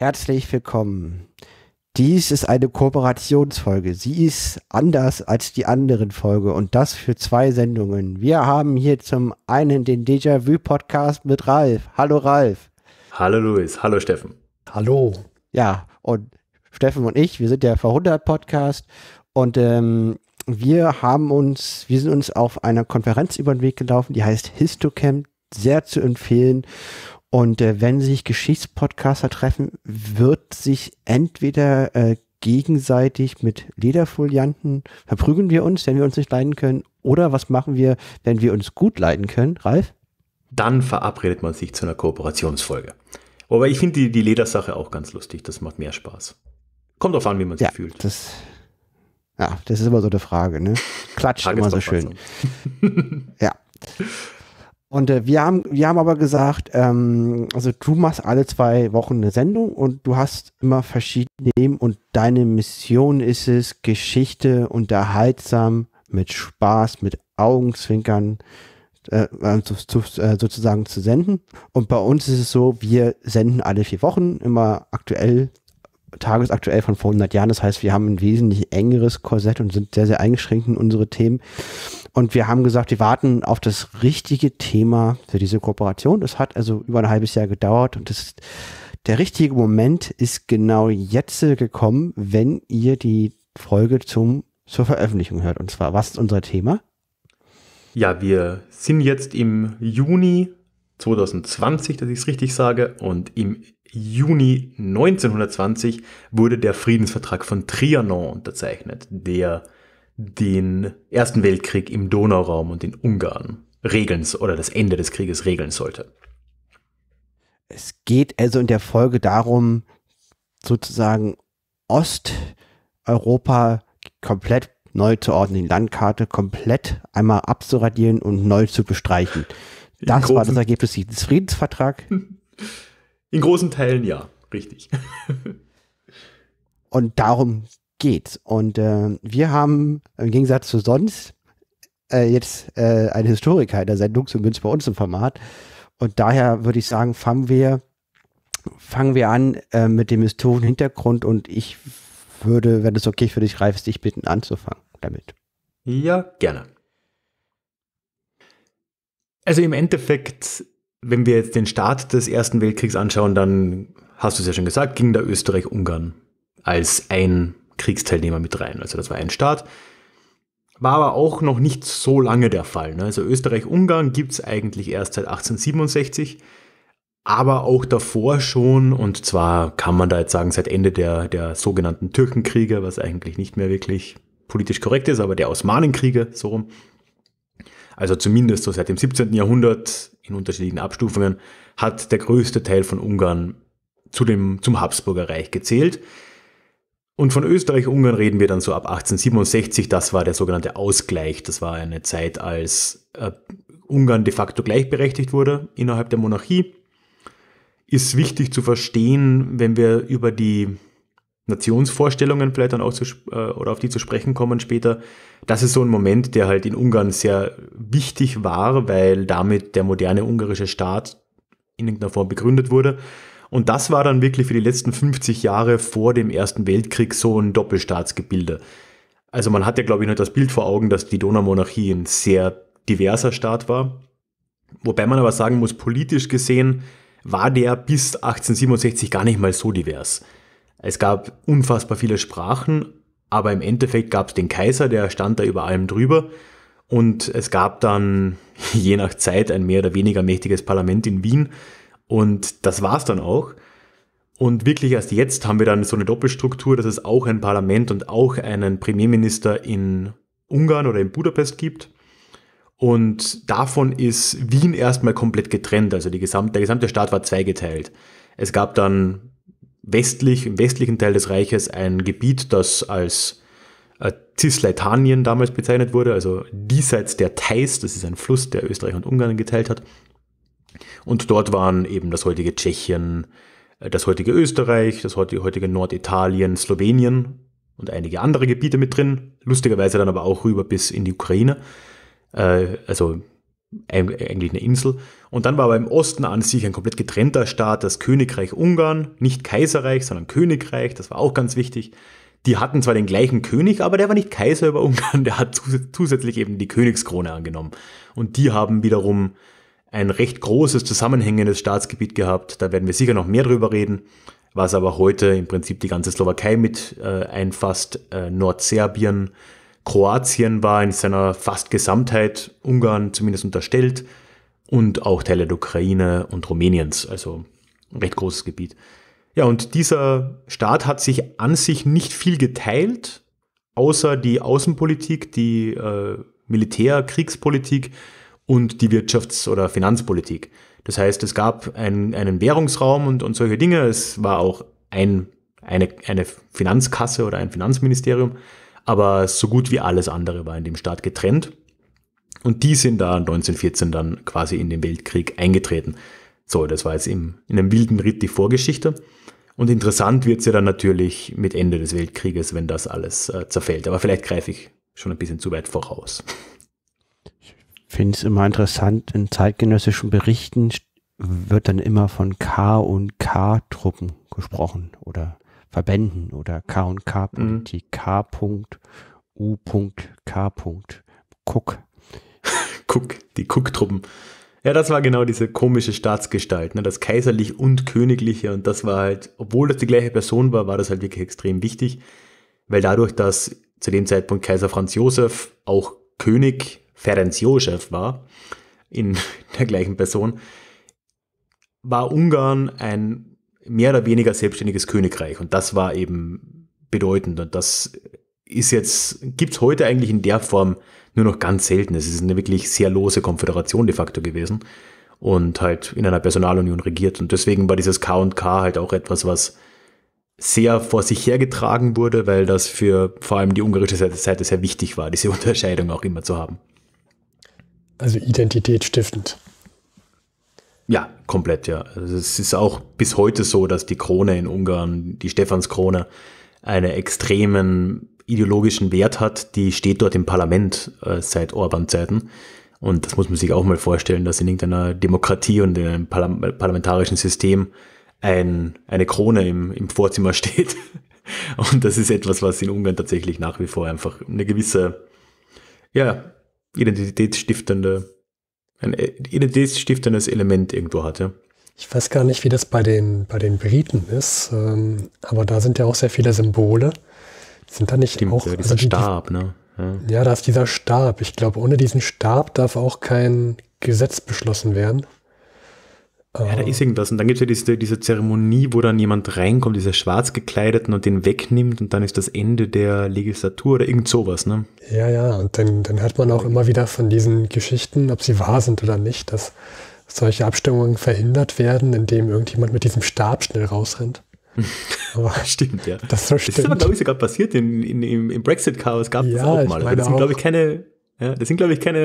Herzlich willkommen. Dies ist eine Kooperationsfolge. Sie ist anders als die anderen Folge und das für zwei Sendungen. Wir haben hier zum einen den Déjà-vu-Podcast mit Ralf. Hallo Ralf. Hallo Luis. Hallo Steffen. Hallo. Ja, und Steffen und ich, wir sind der Verhundert-Podcast und ähm, wir haben uns, wir sind uns auf einer Konferenz über den Weg gelaufen, die heißt Histocamp, sehr zu empfehlen. Und äh, wenn sich Geschichtspodcaster treffen, wird sich entweder äh, gegenseitig mit Lederfolianten verprügeln wir uns, wenn wir uns nicht leiden können, oder was machen wir, wenn wir uns gut leiden können, Ralf? Dann verabredet man sich zu einer Kooperationsfolge. Aber ich finde die, die Ledersache auch ganz lustig, das macht mehr Spaß. Kommt drauf an, wie man sich ja, fühlt. Das, ja, das ist immer so eine Frage, ne? Klatscht immer so schön. ja. Und äh, wir, haben, wir haben aber gesagt, ähm, also du machst alle zwei Wochen eine Sendung und du hast immer verschiedene Themen und deine Mission ist es, Geschichte unterhaltsam, mit Spaß, mit Augenzwinkern äh, äh zu, zu, äh, sozusagen zu senden. Und bei uns ist es so, wir senden alle vier Wochen, immer aktuell tagesaktuell von vor 100 Jahren. Das heißt, wir haben ein wesentlich engeres Korsett und sind sehr, sehr eingeschränkt in unsere Themen. Und wir haben gesagt, wir warten auf das richtige Thema für diese Kooperation. Das hat also über ein halbes Jahr gedauert und das, der richtige Moment ist genau jetzt gekommen, wenn ihr die Folge zum, zur Veröffentlichung hört. Und zwar, was ist unser Thema? Ja, wir sind jetzt im Juni 2020, dass ich es richtig sage, und im Juni 1920 wurde der Friedensvertrag von Trianon unterzeichnet, der den Ersten Weltkrieg im Donauraum und in Ungarn regeln oder das Ende des Krieges regeln sollte. Es geht also in der Folge darum, sozusagen Osteuropa komplett neu zu ordnen, die Landkarte komplett einmal abzuradieren und neu zu bestreichen. Das war das Ergebnis dieses Friedensvertrags. In großen Teilen ja, richtig. Und darum geht's. Und äh, wir haben im Gegensatz zu sonst äh, jetzt äh, einen Historiker in der Sendung, zumindest bei uns im Format. Und daher würde ich sagen, fangen wir, fangen wir an äh, mit dem historischen Hintergrund. Und ich würde, wenn es okay für dich, reif ist, dich bitten anzufangen damit. Ja, gerne. Also im Endeffekt wenn wir jetzt den Start des Ersten Weltkriegs anschauen, dann hast du es ja schon gesagt, ging da Österreich-Ungarn als ein Kriegsteilnehmer mit rein. Also das war ein Staat. War aber auch noch nicht so lange der Fall. Ne? Also Österreich-Ungarn gibt es eigentlich erst seit 1867, aber auch davor schon, und zwar kann man da jetzt sagen, seit Ende der, der sogenannten Türkenkriege, was eigentlich nicht mehr wirklich politisch korrekt ist, aber der Osmanenkriege, so rum, also zumindest so seit dem 17. Jahrhundert in unterschiedlichen Abstufungen, hat der größte Teil von Ungarn zu dem, zum Habsburger Reich gezählt. Und von Österreich-Ungarn reden wir dann so ab 1867, das war der sogenannte Ausgleich. Das war eine Zeit, als äh, Ungarn de facto gleichberechtigt wurde innerhalb der Monarchie. Ist wichtig zu verstehen, wenn wir über die Nationsvorstellungen vielleicht dann auch zu, äh, oder auf die zu sprechen kommen später. Das ist so ein Moment, der halt in Ungarn sehr wichtig war, weil damit der moderne ungarische Staat in irgendeiner Form begründet wurde. Und das war dann wirklich für die letzten 50 Jahre vor dem Ersten Weltkrieg so ein Doppelstaatsgebilde. Also man hat ja, glaube ich, noch das Bild vor Augen, dass die Donaumonarchie ein sehr diverser Staat war. Wobei man aber sagen muss, politisch gesehen war der bis 1867 gar nicht mal so divers. Es gab unfassbar viele Sprachen, aber im Endeffekt gab es den Kaiser, der stand da über allem drüber. Und es gab dann je nach Zeit ein mehr oder weniger mächtiges Parlament in Wien. Und das war's dann auch. Und wirklich erst jetzt haben wir dann so eine Doppelstruktur, dass es auch ein Parlament und auch einen Premierminister in Ungarn oder in Budapest gibt. Und davon ist Wien erstmal komplett getrennt. Also gesamte, der gesamte Staat war zweigeteilt. Es gab dann westlich, im westlichen Teil des Reiches ein Gebiet, das als äh, Cisleitanien damals bezeichnet wurde, also diesseits der Theis, das ist ein Fluss, der Österreich und Ungarn geteilt hat. Und dort waren eben das heutige Tschechien, äh, das heutige Österreich, das heutige Norditalien, Slowenien und einige andere Gebiete mit drin. Lustigerweise dann aber auch rüber bis in die Ukraine. Äh, also eigentlich eine Insel. Und dann war aber im Osten an sich ein komplett getrennter Staat, das Königreich Ungarn, nicht Kaiserreich, sondern Königreich, das war auch ganz wichtig. Die hatten zwar den gleichen König, aber der war nicht Kaiser über Ungarn, der hat zusätzlich eben die Königskrone angenommen. Und die haben wiederum ein recht großes zusammenhängendes Staatsgebiet gehabt, da werden wir sicher noch mehr drüber reden, was aber heute im Prinzip die ganze Slowakei mit äh, einfasst, äh, Nordserbien, Kroatien war in seiner fast Gesamtheit Ungarn zumindest unterstellt und auch Teile der Ukraine und Rumäniens, also ein recht großes Gebiet. Ja, und dieser Staat hat sich an sich nicht viel geteilt, außer die Außenpolitik, die äh, Militärkriegspolitik und die Wirtschafts- oder Finanzpolitik. Das heißt, es gab ein, einen Währungsraum und, und solche Dinge. Es war auch ein, eine, eine Finanzkasse oder ein Finanzministerium aber so gut wie alles andere war in dem Staat getrennt. Und die sind da 1914 dann quasi in den Weltkrieg eingetreten. So, das war jetzt im, in einem wilden Ritt die Vorgeschichte. Und interessant wird es ja dann natürlich mit Ende des Weltkrieges, wenn das alles äh, zerfällt. Aber vielleicht greife ich schon ein bisschen zu weit voraus. Ich finde es immer interessant, in zeitgenössischen Berichten wird dann immer von K und K-Truppen gesprochen, oder? Verbänden oder K&K-Politik, mhm. K.U.K. Cook. Cook, die Cook-Truppen. Ja, das war genau diese komische Staatsgestalt, ne? das kaiserlich und königliche und das war halt, obwohl das die gleiche Person war, war das halt wirklich extrem wichtig, weil dadurch, dass zu dem Zeitpunkt Kaiser Franz Josef auch König Ferenc Josef war, in der gleichen Person, war Ungarn ein mehr oder weniger selbstständiges Königreich. Und das war eben bedeutend. Und das ist jetzt, gibt's heute eigentlich in der Form nur noch ganz selten. Es ist eine wirklich sehr lose Konföderation de facto gewesen und halt in einer Personalunion regiert. Und deswegen war dieses KK halt auch etwas, was sehr vor sich hergetragen wurde, weil das für vor allem die ungarische Seite sehr wichtig war, diese Unterscheidung auch immer zu haben. Also identitätsstiftend. Ja, komplett, ja. Also es ist auch bis heute so, dass die Krone in Ungarn, die Stephanskrone, einen extremen ideologischen Wert hat. Die steht dort im Parlament äh, seit Orban-Zeiten. Und das muss man sich auch mal vorstellen, dass in irgendeiner Demokratie und in einem Parlam parlamentarischen System ein, eine Krone im, im Vorzimmer steht. Und das ist etwas, was in Ungarn tatsächlich nach wie vor einfach eine gewisse, ja, identitätsstiftende ein äh, identitätsstiftendes Element irgendwo hatte. Ich weiß gar nicht, wie das bei den, bei den Briten ist, ähm, aber da sind ja auch sehr viele Symbole. Sind da nicht Stimmt, auch. dieser also die, Stab, ne? Ja. ja, da ist dieser Stab. Ich glaube, ohne diesen Stab darf auch kein Gesetz beschlossen werden. Ja, da ist irgendwas. Und dann gibt es ja diese, diese Zeremonie, wo dann jemand reinkommt, dieser schwarz gekleideten und den wegnimmt und dann ist das Ende der Legislatur oder irgend sowas, ne? Ja, ja, und dann, dann hört man auch immer wieder von diesen Geschichten, ob sie wahr sind oder nicht, dass solche Abstimmungen verhindert werden, indem irgendjemand mit diesem Stab schnell rausrennt. Aber stimmt, ja. Das, so stimmt. das ist aber, glaube ich, sogar passiert in, in, im Brexit-Chaos gab es ja, das auch mal. Aber das sind, glaube ich, keine ja, das sind, glaube ich, keine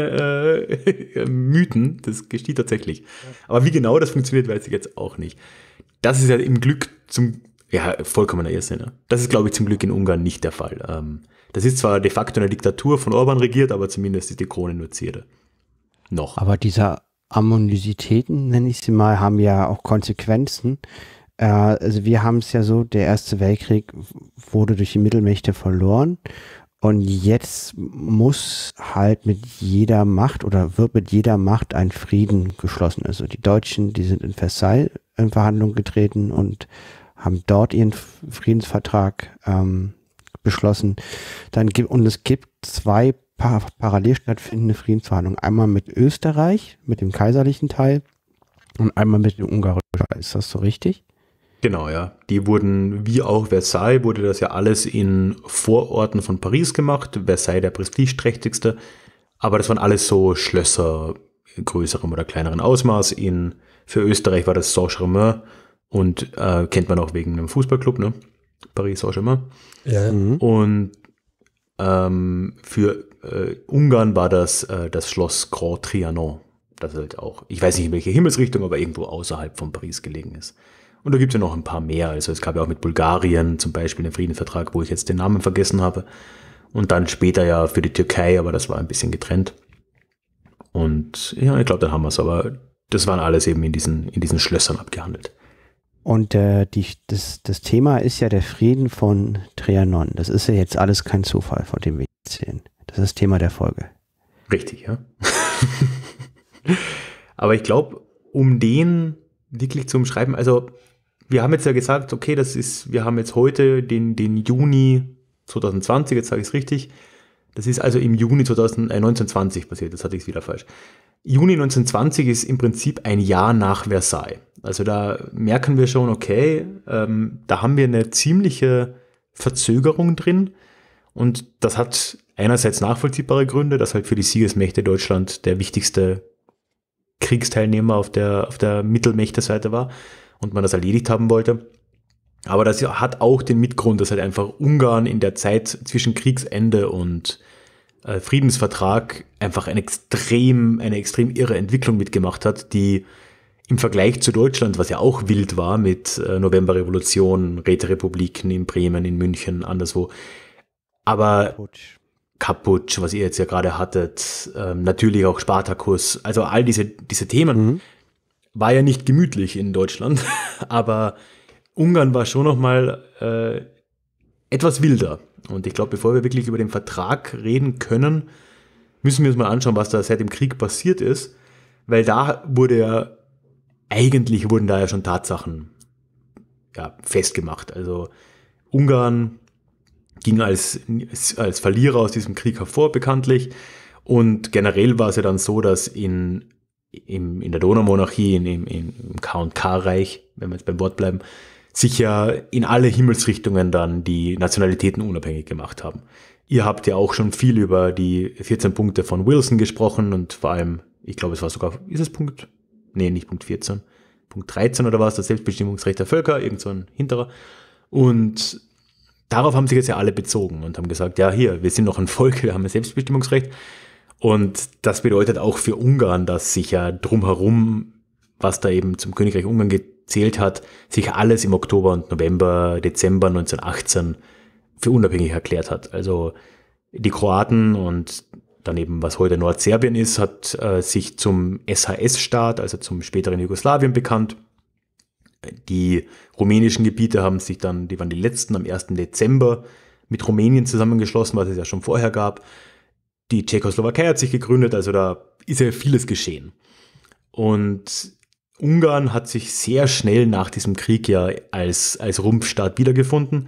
äh, Mythen. Das geschieht tatsächlich. Aber wie genau das funktioniert, weiß ich jetzt auch nicht. Das ist ja im Glück zum, ja, vollkommener Irrsinn. Ne? Das ist, glaube ich, zum Glück in Ungarn nicht der Fall. Ähm, das ist zwar de facto eine Diktatur von Orban regiert, aber zumindest ist die Krone nur Zierde. Noch. Aber diese Harmoniositäten, nenne ich sie mal, haben ja auch Konsequenzen. Äh, also wir haben es ja so, der Erste Weltkrieg wurde durch die Mittelmächte verloren. Und jetzt muss halt mit jeder Macht oder wird mit jeder Macht ein Frieden geschlossen. Also die Deutschen, die sind in Versailles in Verhandlungen getreten und haben dort ihren Friedensvertrag ähm, beschlossen. Dann gibt, und es gibt zwei par parallel stattfindende Friedensverhandlungen. Einmal mit Österreich, mit dem kaiserlichen Teil und einmal mit dem ungarischen Teil. Ist das so richtig? Genau, ja. Die wurden, wie auch Versailles, wurde das ja alles in Vororten von Paris gemacht. Versailles der prestigeträchtigste. Aber das waren alles so Schlösser größerem oder kleineren Ausmaß. In, für Österreich war das Saint-Germain und äh, kennt man auch wegen einem Fußballclub, ne? Paris Saint-Germain. Ja. Mhm. Und ähm, für äh, Ungarn war das äh, das Schloss Grand Trianon. Das ist halt auch, ich weiß nicht in welche Himmelsrichtung, aber irgendwo außerhalb von Paris gelegen ist. Und da gibt es ja noch ein paar mehr. Also es gab ja auch mit Bulgarien zum Beispiel den Friedensvertrag, wo ich jetzt den Namen vergessen habe. Und dann später ja für die Türkei, aber das war ein bisschen getrennt. Und ja, ich glaube, dann haben wir es. Aber das waren alles eben in diesen, in diesen Schlössern abgehandelt. Und äh, die, das, das Thema ist ja der Frieden von Trianon. Das ist ja jetzt alles kein Zufall, von dem wir sehen. Das ist Thema der Folge. Richtig, ja. Aber ich glaube, um den wirklich zu umschreiben, also wir haben jetzt ja gesagt, okay, das ist, wir haben jetzt heute den, den Juni 2020, jetzt sage ich es richtig. Das ist also im Juni 2000, äh, 1920 passiert, das hatte ich wieder falsch. Juni 1920 ist im Prinzip ein Jahr nach Versailles. Also da merken wir schon, okay, ähm, da haben wir eine ziemliche Verzögerung drin. Und das hat einerseits nachvollziehbare Gründe, dass halt für die Siegesmächte Deutschland der wichtigste Kriegsteilnehmer auf der, auf der Mittelmächte-Seite war und man das erledigt haben wollte. Aber das hat auch den Mitgrund, dass halt einfach Ungarn in der Zeit zwischen Kriegsende und äh, Friedensvertrag einfach ein extrem, eine extrem irre Entwicklung mitgemacht hat, die im Vergleich zu Deutschland, was ja auch wild war mit äh, Novemberrevolution, Räterepubliken in Bremen, in München, anderswo, aber Kaputsch, was ihr jetzt ja gerade hattet, ähm, natürlich auch Spartakus, also all diese, diese Themen. Mhm war ja nicht gemütlich in Deutschland, aber Ungarn war schon nochmal äh, etwas wilder. Und ich glaube, bevor wir wirklich über den Vertrag reden können, müssen wir uns mal anschauen, was da seit dem Krieg passiert ist, weil da wurde ja, eigentlich wurden da ja schon Tatsachen ja, festgemacht. Also Ungarn ging als, als Verlierer aus diesem Krieg hervor, bekanntlich. Und generell war es ja dann so, dass in im, in der Donaumonarchie, im, im K&K-Reich, wenn wir jetzt beim Wort bleiben, sicher in alle Himmelsrichtungen dann die Nationalitäten unabhängig gemacht haben. Ihr habt ja auch schon viel über die 14 Punkte von Wilson gesprochen und vor allem, ich glaube, es war sogar, ist es Punkt? Nee, nicht Punkt 14. Punkt 13 oder was, das Selbstbestimmungsrecht der Völker, irgend so ein hinterer. Und darauf haben sich jetzt ja alle bezogen und haben gesagt, ja, hier, wir sind noch ein Volk, wir haben ein Selbstbestimmungsrecht. Und das bedeutet auch für Ungarn, dass sich ja drumherum, was da eben zum Königreich Ungarn gezählt hat, sich alles im Oktober und November, Dezember 1918 für unabhängig erklärt hat. Also die Kroaten und daneben, was heute Nordserbien ist, hat äh, sich zum SHS-Staat, also zum späteren Jugoslawien bekannt. Die rumänischen Gebiete haben sich dann, die waren die letzten am 1. Dezember mit Rumänien zusammengeschlossen, was es ja schon vorher gab. Die Tschechoslowakei hat sich gegründet, also da ist ja vieles geschehen. Und Ungarn hat sich sehr schnell nach diesem Krieg ja als, als Rumpfstaat wiedergefunden.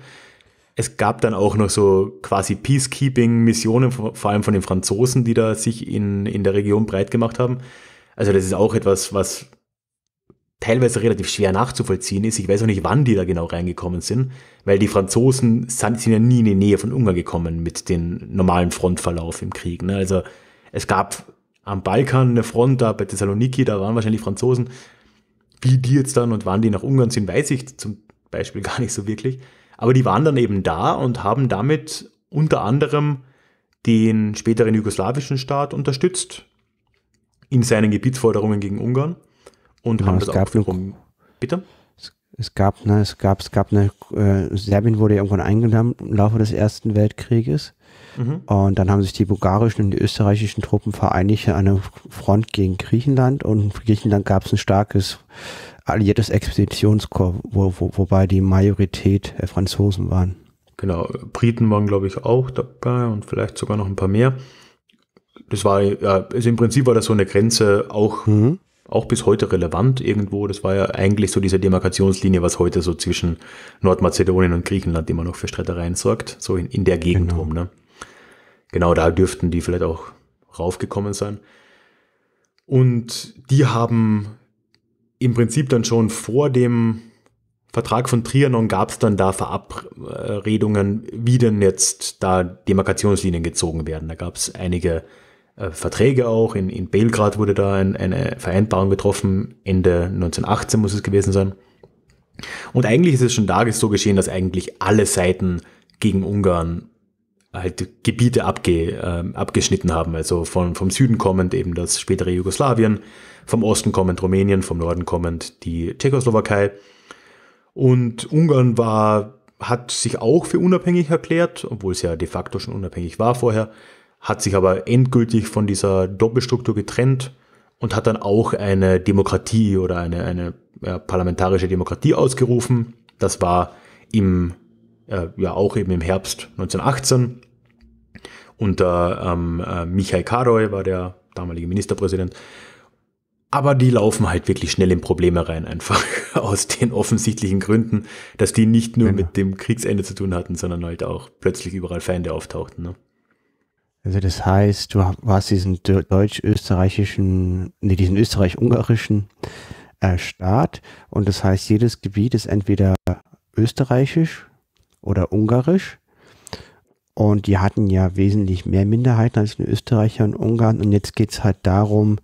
Es gab dann auch noch so quasi Peacekeeping-Missionen, vor allem von den Franzosen, die da sich in, in der Region breit gemacht haben. Also das ist auch etwas, was teilweise relativ schwer nachzuvollziehen ist. Ich weiß auch nicht, wann die da genau reingekommen sind, weil die Franzosen sind, sind ja nie in die Nähe von Ungarn gekommen mit dem normalen Frontverlauf im Krieg. Ne? Also es gab am Balkan eine Front, da bei Thessaloniki, da waren wahrscheinlich Franzosen. Wie die jetzt dann und wann die nach Ungarn sind, weiß ich zum Beispiel gar nicht so wirklich. Aber die waren dann eben da und haben damit unter anderem den späteren jugoslawischen Staat unterstützt in seinen Gebietsforderungen gegen Ungarn und ja, genau, haben das auch Bitte? Es, es gab, ne, es gab, es gab eine, äh, Serbien wurde irgendwann eingenommen im Laufe des Ersten Weltkrieges. Mhm. Und dann haben sich die bulgarischen und die österreichischen Truppen vereinigt an einer Front gegen Griechenland. Und für Griechenland gab es ein starkes alliiertes Expeditionskorps, wo, wo, wobei die Majorität äh, Franzosen waren. Genau, Briten waren, glaube ich, auch dabei und vielleicht sogar noch ein paar mehr. Das war, ja, also im Prinzip war das so eine Grenze auch mhm auch bis heute relevant irgendwo. Das war ja eigentlich so diese Demarkationslinie, was heute so zwischen Nordmazedonien und Griechenland immer noch für Streitereien sorgt, so in, in der Gegend genau. rum. Ne? Genau da dürften die vielleicht auch raufgekommen sein. Und die haben im Prinzip dann schon vor dem Vertrag von Trianon gab es dann da Verabredungen, wie denn jetzt da Demarkationslinien gezogen werden. Da gab es einige äh, Verträge auch. In, in Belgrad wurde da ein, eine Vereinbarung getroffen. Ende 1918 muss es gewesen sein. Und eigentlich ist es schon da so geschehen, dass eigentlich alle Seiten gegen Ungarn halt Gebiete abge, äh, abgeschnitten haben. Also von, vom Süden kommend eben das spätere Jugoslawien, vom Osten kommend Rumänien, vom Norden kommend die Tschechoslowakei. Und Ungarn war, hat sich auch für unabhängig erklärt, obwohl es ja de facto schon unabhängig war vorher, hat sich aber endgültig von dieser Doppelstruktur getrennt und hat dann auch eine Demokratie oder eine, eine ja, parlamentarische Demokratie ausgerufen. Das war im, äh, ja auch eben im Herbst 1918 unter äh, ähm, äh, Michael Karoy war der damalige Ministerpräsident. Aber die laufen halt wirklich schnell in Probleme rein, einfach aus den offensichtlichen Gründen, dass die nicht nur ja. mit dem Kriegsende zu tun hatten, sondern halt auch plötzlich überall Feinde auftauchten. Ne? Also das heißt, du warst diesen deutsch-österreichischen, nee, diesen österreich-ungarischen äh, Staat und das heißt, jedes Gebiet ist entweder österreichisch oder ungarisch und die hatten ja wesentlich mehr Minderheiten als in Österreich und Ungarn und jetzt geht's halt darum,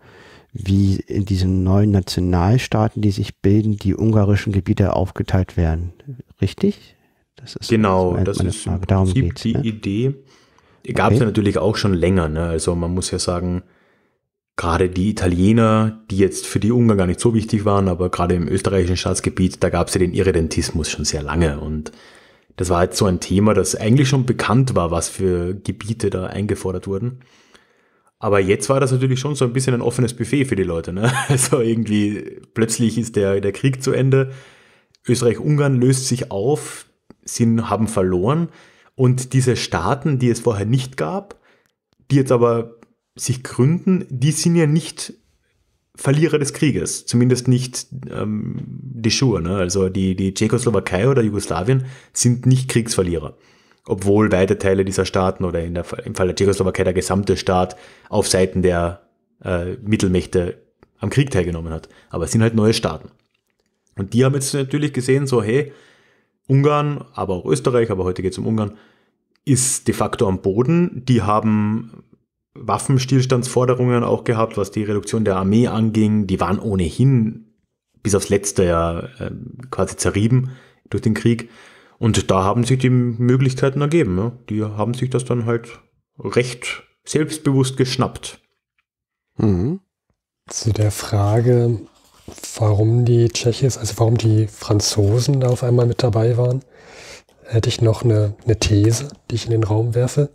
wie in diesen neuen Nationalstaaten, die sich bilden, die ungarischen Gebiete aufgeteilt werden. Richtig? Das ist genau, das ist Frage. im Prinzip Darum geht's, die ne? Idee, Gab es okay. ja natürlich auch schon länger. Ne? Also man muss ja sagen, gerade die Italiener, die jetzt für die Ungarn gar nicht so wichtig waren, aber gerade im österreichischen Staatsgebiet, da gab es ja den Irredentismus schon sehr lange. Und das war jetzt so ein Thema, das eigentlich schon bekannt war, was für Gebiete da eingefordert wurden. Aber jetzt war das natürlich schon so ein bisschen ein offenes Buffet für die Leute. Ne? Also irgendwie plötzlich ist der, der Krieg zu Ende. Österreich-Ungarn löst sich auf, sie haben verloren. Und diese Staaten, die es vorher nicht gab, die jetzt aber sich gründen, die sind ja nicht Verlierer des Krieges, zumindest nicht ähm, die Schuhe. Ne? Also die, die Tschechoslowakei oder Jugoslawien sind nicht Kriegsverlierer, obwohl weite Teile dieser Staaten oder in der, im Fall der Tschechoslowakei der gesamte Staat auf Seiten der äh, Mittelmächte am Krieg teilgenommen hat. Aber es sind halt neue Staaten. Und die haben jetzt natürlich gesehen, so hey, Ungarn, aber auch Österreich, aber heute geht es um Ungarn, ist de facto am Boden. Die haben Waffenstillstandsforderungen auch gehabt, was die Reduktion der Armee anging. Die waren ohnehin bis aufs letzte Jahr äh, quasi zerrieben durch den Krieg. Und da haben sich die Möglichkeiten ergeben. Ja. Die haben sich das dann halt recht selbstbewusst geschnappt. Mhm. Zu der Frage, warum die Tschechis, also warum die Franzosen da auf einmal mit dabei waren hätte ich noch eine, eine These, die ich in den Raum werfe.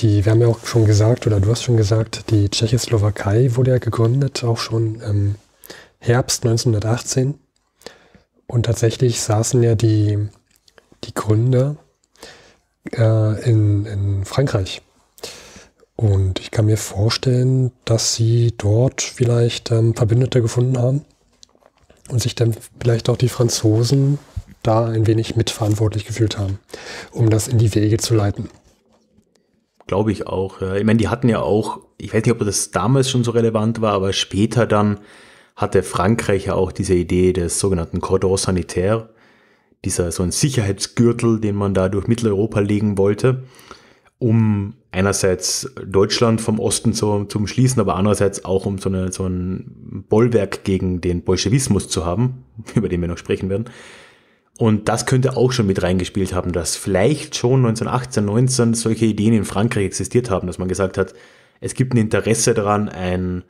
Die, wir haben ja auch schon gesagt, oder du hast schon gesagt, die Tschechoslowakei wurde ja gegründet, auch schon im Herbst 1918. Und tatsächlich saßen ja die, die Gründer äh, in, in Frankreich. Und ich kann mir vorstellen, dass sie dort vielleicht ähm, Verbündete gefunden haben und sich dann vielleicht auch die Franzosen da ein wenig mitverantwortlich gefühlt haben, um das in die Wege zu leiten. Glaube ich auch. Ich meine, die hatten ja auch, ich weiß nicht, ob das damals schon so relevant war, aber später dann hatte Frankreich ja auch diese Idee des sogenannten Cordon Sanitaire, dieser so ein Sicherheitsgürtel, den man da durch Mitteleuropa legen wollte, um einerseits Deutschland vom Osten zu, zum Schließen, aber andererseits auch um so, eine, so ein Bollwerk gegen den Bolschewismus zu haben, über den wir noch sprechen werden. Und das könnte auch schon mit reingespielt haben, dass vielleicht schon 1918, 19 solche Ideen in Frankreich existiert haben, dass man gesagt hat, es gibt ein Interesse daran, ein,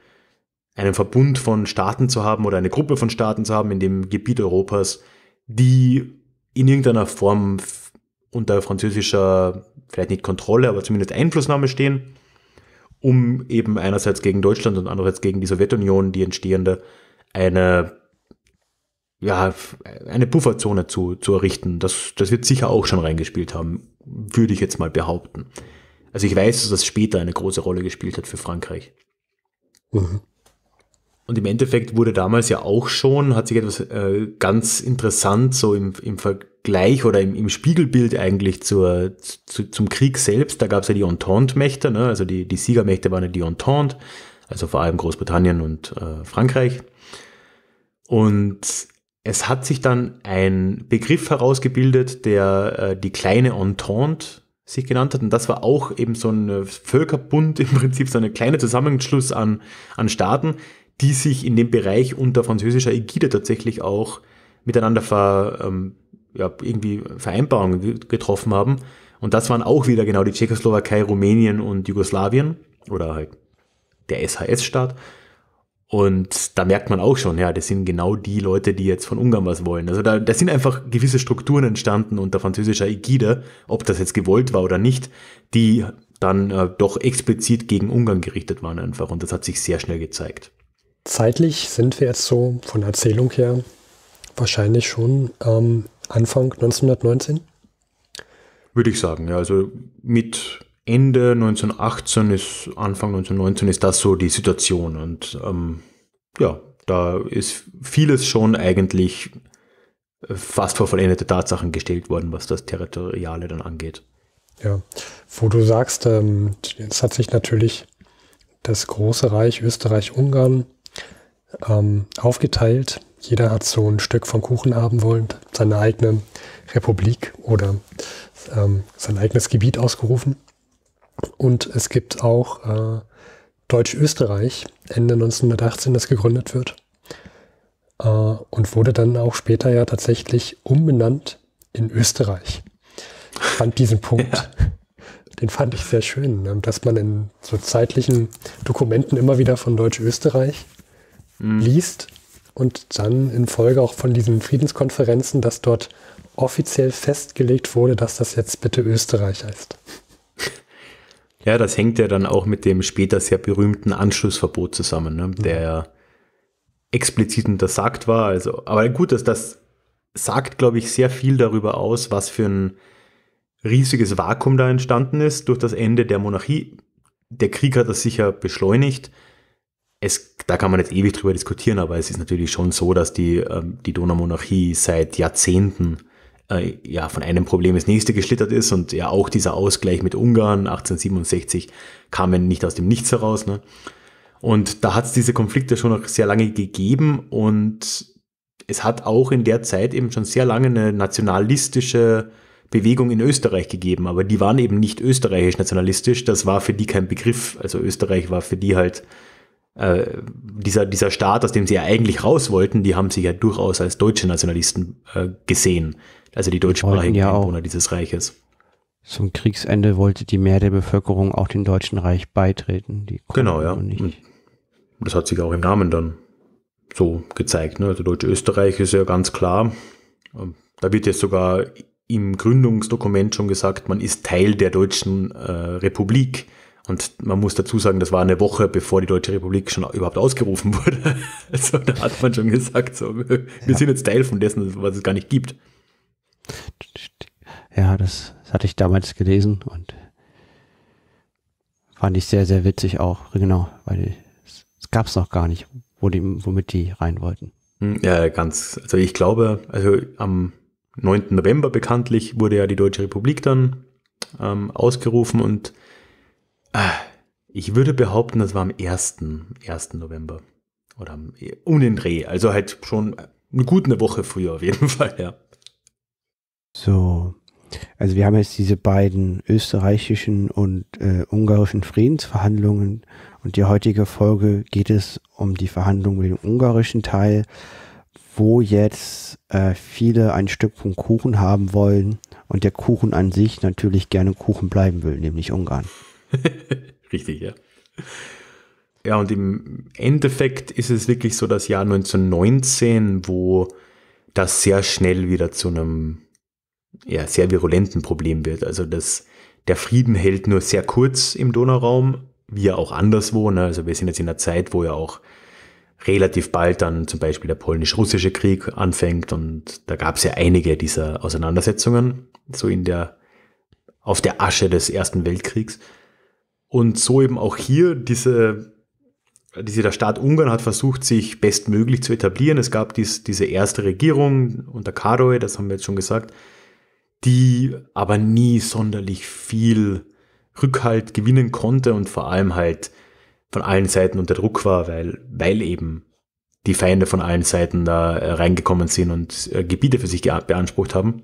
einen Verbund von Staaten zu haben oder eine Gruppe von Staaten zu haben in dem Gebiet Europas, die in irgendeiner Form unter französischer, vielleicht nicht Kontrolle, aber zumindest Einflussnahme stehen, um eben einerseits gegen Deutschland und andererseits gegen die Sowjetunion, die entstehende, eine ja, eine Pufferzone zu, zu errichten. Das, das wird sicher auch schon reingespielt haben, würde ich jetzt mal behaupten. Also ich weiß, dass das später eine große Rolle gespielt hat für Frankreich. Mhm. Und im Endeffekt wurde damals ja auch schon, hat sich etwas äh, ganz interessant so im, im Vergleich oder im, im Spiegelbild eigentlich zur, zu, zum Krieg selbst, da gab es ja die Entente-Mächte, ne? also die, die Siegermächte waren ja die Entente, also vor allem Großbritannien und äh, Frankreich. Und es hat sich dann ein Begriff herausgebildet, der äh, die kleine Entente sich genannt hat. Und das war auch eben so ein äh, Völkerbund, im Prinzip so ein kleiner Zusammenschluss an, an Staaten, die sich in dem Bereich unter französischer Ägide tatsächlich auch miteinander ver, ähm, ja, irgendwie Vereinbarungen getroffen haben. Und das waren auch wieder genau die Tschechoslowakei, Rumänien und Jugoslawien oder halt der SHS-Staat. Und da merkt man auch schon, ja, das sind genau die Leute, die jetzt von Ungarn was wollen. Also da, da sind einfach gewisse Strukturen entstanden unter französischer Ägide, ob das jetzt gewollt war oder nicht, die dann äh, doch explizit gegen Ungarn gerichtet waren einfach. Und das hat sich sehr schnell gezeigt. Zeitlich sind wir jetzt so von der Erzählung her wahrscheinlich schon ähm, Anfang 1919. Würde ich sagen, ja. Also mit Ende 1918 ist, Anfang 1919 ist das so die Situation. Und ähm, ja, da ist vieles schon eigentlich äh, fast vor vollendete Tatsachen gestellt worden, was das Territoriale dann angeht. Ja, wo du sagst, ähm, jetzt hat sich natürlich das große Reich Österreich-Ungarn ähm, aufgeteilt. Jeder hat so ein Stück vom Kuchen haben wollen, seine eigene Republik oder ähm, sein eigenes Gebiet ausgerufen. Und es gibt auch äh, Deutsch-Österreich, Ende 1918, das gegründet wird. Äh, und wurde dann auch später ja tatsächlich umbenannt in Österreich. Ich fand diesen Punkt, ja. den fand ich sehr schön, ne, dass man in so zeitlichen Dokumenten immer wieder von Deutsch-Österreich mhm. liest und dann in Folge auch von diesen Friedenskonferenzen, dass dort offiziell festgelegt wurde, dass das jetzt bitte Österreich heißt. Ja, das hängt ja dann auch mit dem später sehr berühmten Anschlussverbot zusammen, ne? der mhm. ja explizit untersagt war. Also, aber gut, das, das sagt, glaube ich, sehr viel darüber aus, was für ein riesiges Vakuum da entstanden ist durch das Ende der Monarchie. Der Krieg hat das sicher beschleunigt. Es, da kann man jetzt ewig drüber diskutieren, aber es ist natürlich schon so, dass die, ähm, die Donaumonarchie seit Jahrzehnten äh, ja, von einem Problem ins nächste geschlittert ist und ja auch dieser Ausgleich mit Ungarn 1867 kamen nicht aus dem Nichts heraus. Ne? Und da hat es diese Konflikte schon noch sehr lange gegeben und es hat auch in der Zeit eben schon sehr lange eine nationalistische Bewegung in Österreich gegeben, aber die waren eben nicht österreichisch nationalistisch, das war für die kein Begriff. Also Österreich war für die halt äh, dieser, dieser Staat, aus dem sie ja eigentlich raus wollten, die haben sich ja durchaus als deutsche Nationalisten äh, gesehen also die deutschsprachigen ja Einwohner auch. dieses Reiches. Zum Kriegsende wollte die Mehrheit der Bevölkerung auch dem Deutschen Reich beitreten. genau, ja. Hm. Das hat sich auch im Namen dann so gezeigt. Ne? Also Deutsch-Österreich ist ja ganz klar. Ähm, da wird jetzt sogar im Gründungsdokument schon gesagt, man ist Teil der Deutschen äh, Republik. Und man muss dazu sagen, das war eine Woche, bevor die Deutsche Republik schon überhaupt ausgerufen wurde. also da hat man schon gesagt, so, wir ja. sind jetzt Teil von dessen, was es gar nicht gibt. Ja, das, das hatte ich damals gelesen und fand ich sehr, sehr witzig auch. Genau, weil es gab es noch gar nicht, wo die, womit die rein wollten. Hm, ja, ganz. Also ich glaube, also am 9. November bekanntlich wurde ja die Deutsche Republik dann ähm, ausgerufen und äh, ich würde behaupten, das war am 1. 1. November oder eh, um den Dreh. Also halt schon eine gute Woche früher auf jeden Fall, ja. So, also wir haben jetzt diese beiden österreichischen und äh, ungarischen Friedensverhandlungen und die heutige Folge geht es um die Verhandlungen mit dem ungarischen Teil, wo jetzt äh, viele ein Stück vom Kuchen haben wollen und der Kuchen an sich natürlich gerne Kuchen bleiben will, nämlich Ungarn. Richtig, ja. Ja, und im Endeffekt ist es wirklich so das Jahr 1919, wo das sehr schnell wieder zu einem ja, sehr virulenten Problem wird. Also das, der Frieden hält nur sehr kurz im Donauraum, wie ja auch anderswo. Ne? Also wir sind jetzt in einer Zeit, wo ja auch relativ bald dann zum Beispiel der polnisch-russische Krieg anfängt und da gab es ja einige dieser Auseinandersetzungen, so in der, auf der Asche des Ersten Weltkriegs. Und so eben auch hier diese, diese, der Staat Ungarn hat versucht, sich bestmöglich zu etablieren. Es gab dies, diese erste Regierung unter Karoy, das haben wir jetzt schon gesagt, die aber nie sonderlich viel Rückhalt gewinnen konnte und vor allem halt von allen Seiten unter Druck war, weil, weil eben die Feinde von allen Seiten da äh, reingekommen sind und äh, Gebiete für sich beansprucht haben.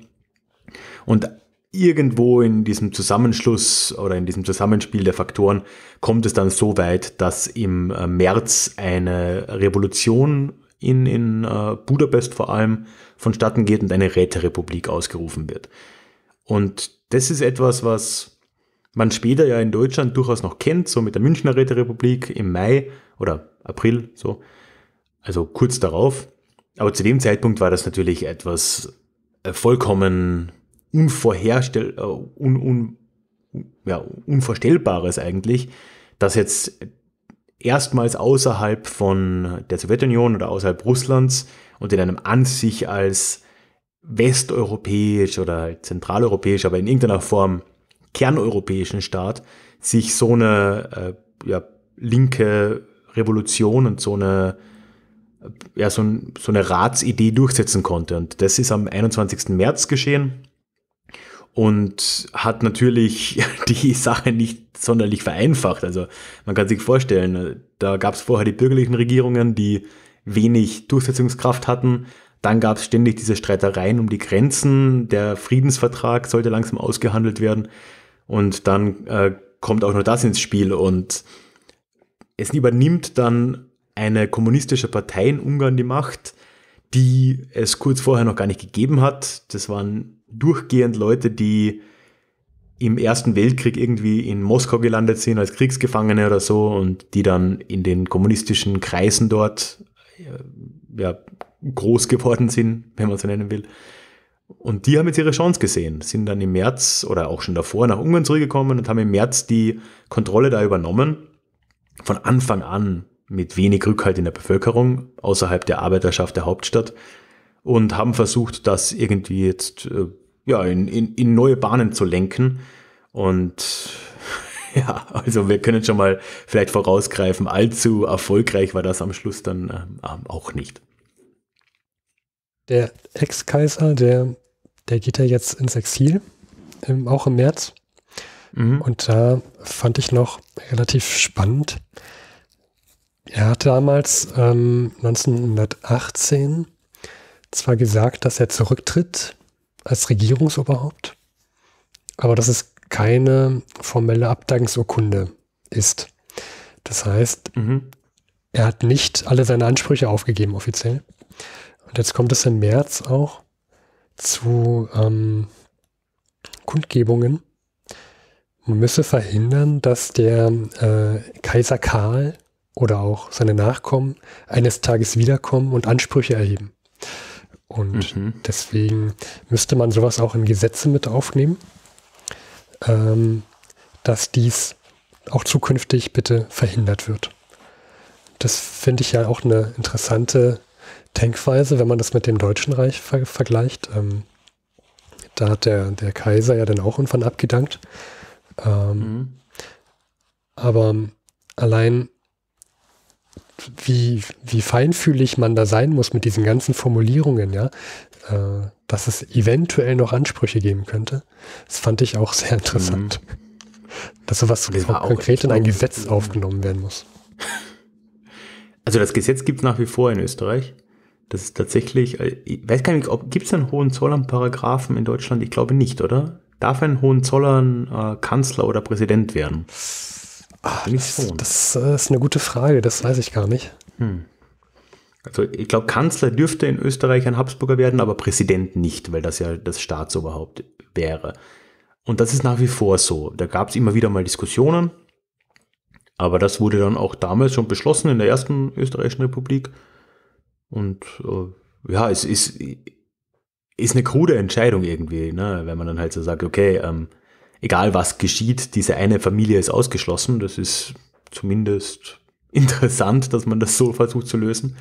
Und irgendwo in diesem Zusammenschluss oder in diesem Zusammenspiel der Faktoren kommt es dann so weit, dass im äh, März eine Revolution in, in Budapest vor allem vonstatten geht und eine Räterepublik ausgerufen wird. Und das ist etwas, was man später ja in Deutschland durchaus noch kennt, so mit der Münchner Räterepublik im Mai oder April, so, also kurz darauf. Aber zu dem Zeitpunkt war das natürlich etwas äh, vollkommen unvorherstell äh, un, un, ja, Unvorstellbares eigentlich, dass jetzt erstmals außerhalb von der Sowjetunion oder außerhalb Russlands und in einem an sich als westeuropäisch oder halt zentraleuropäisch, aber in irgendeiner Form kerneuropäischen Staat sich so eine äh, ja, linke Revolution und so eine, ja, so, ein, so eine Ratsidee durchsetzen konnte. Und das ist am 21. März geschehen und hat natürlich die Sache nicht sonderlich vereinfacht. Also man kann sich vorstellen, äh, da gab es vorher die bürgerlichen Regierungen, die wenig Durchsetzungskraft hatten. Dann gab es ständig diese Streitereien um die Grenzen. Der Friedensvertrag sollte langsam ausgehandelt werden. Und dann äh, kommt auch nur das ins Spiel. Und es übernimmt dann eine kommunistische Partei in Ungarn die Macht, die es kurz vorher noch gar nicht gegeben hat. Das waren durchgehend Leute, die im Ersten Weltkrieg irgendwie in Moskau gelandet sind als Kriegsgefangene oder so und die dann in den kommunistischen Kreisen dort ja, groß geworden sind, wenn man so nennen will. Und die haben jetzt ihre Chance gesehen, sind dann im März oder auch schon davor nach Ungarn zurückgekommen und haben im März die Kontrolle da übernommen. Von Anfang an mit wenig Rückhalt in der Bevölkerung, außerhalb der Arbeiterschaft der Hauptstadt und haben versucht, das irgendwie jetzt äh, ja, in, in, in neue Bahnen zu lenken. Und Ja, also wir können schon mal vielleicht vorausgreifen, allzu erfolgreich war das am Schluss dann äh, ähm, auch nicht. Der Ex-Kaiser, der, der geht ja jetzt ins Exil, ähm, auch im März. Mhm. Und da fand ich noch relativ spannend. Er hat damals ähm, 1918 zwar gesagt, dass er zurücktritt als Regierungsoberhaupt, aber das ist keine formelle Abdanksurkunde ist. Das heißt, mhm. er hat nicht alle seine Ansprüche aufgegeben offiziell. Und jetzt kommt es im März auch zu ähm, Kundgebungen. Man müsse verhindern, dass der äh, Kaiser Karl oder auch seine Nachkommen eines Tages wiederkommen und Ansprüche erheben. Und mhm. deswegen müsste man sowas auch in Gesetze mit aufnehmen ähm, dass dies auch zukünftig bitte verhindert wird. Das finde ich ja auch eine interessante Denkweise, wenn man das mit dem Deutschen Reich ver vergleicht. Ähm, da hat der, der Kaiser ja dann auch irgendwann abgedankt. Ähm, mhm. Aber allein wie, wie feinfühlig man da sein muss mit diesen ganzen Formulierungen, ja. Äh, dass es eventuell noch Ansprüche geben könnte. Das fand ich auch sehr interessant. Mhm. Dass sowas das so konkret in ein mhm. Gesetz aufgenommen werden muss. Also das Gesetz gibt es nach wie vor in Österreich. Das ist tatsächlich, äh, ich weiß gar nicht, gibt es einen Hohenzollern-Paragraphen in Deutschland? Ich glaube nicht, oder? Darf ein Hohenzollern äh, Kanzler oder Präsident werden? Ach, ah, das, das, äh, ist eine gute Frage, das weiß ich gar nicht. Hm. Also ich glaube, Kanzler dürfte in Österreich ein Habsburger werden, aber Präsident nicht, weil das ja das Staatsoberhaupt wäre. Und das ist nach wie vor so. Da gab es immer wieder mal Diskussionen, aber das wurde dann auch damals schon beschlossen in der ersten österreichischen Republik. Und äh, ja, es ist, ist eine krude Entscheidung irgendwie, ne? wenn man dann halt so sagt, okay, ähm, egal was geschieht, diese eine Familie ist ausgeschlossen. Das ist zumindest interessant, dass man das so versucht zu lösen.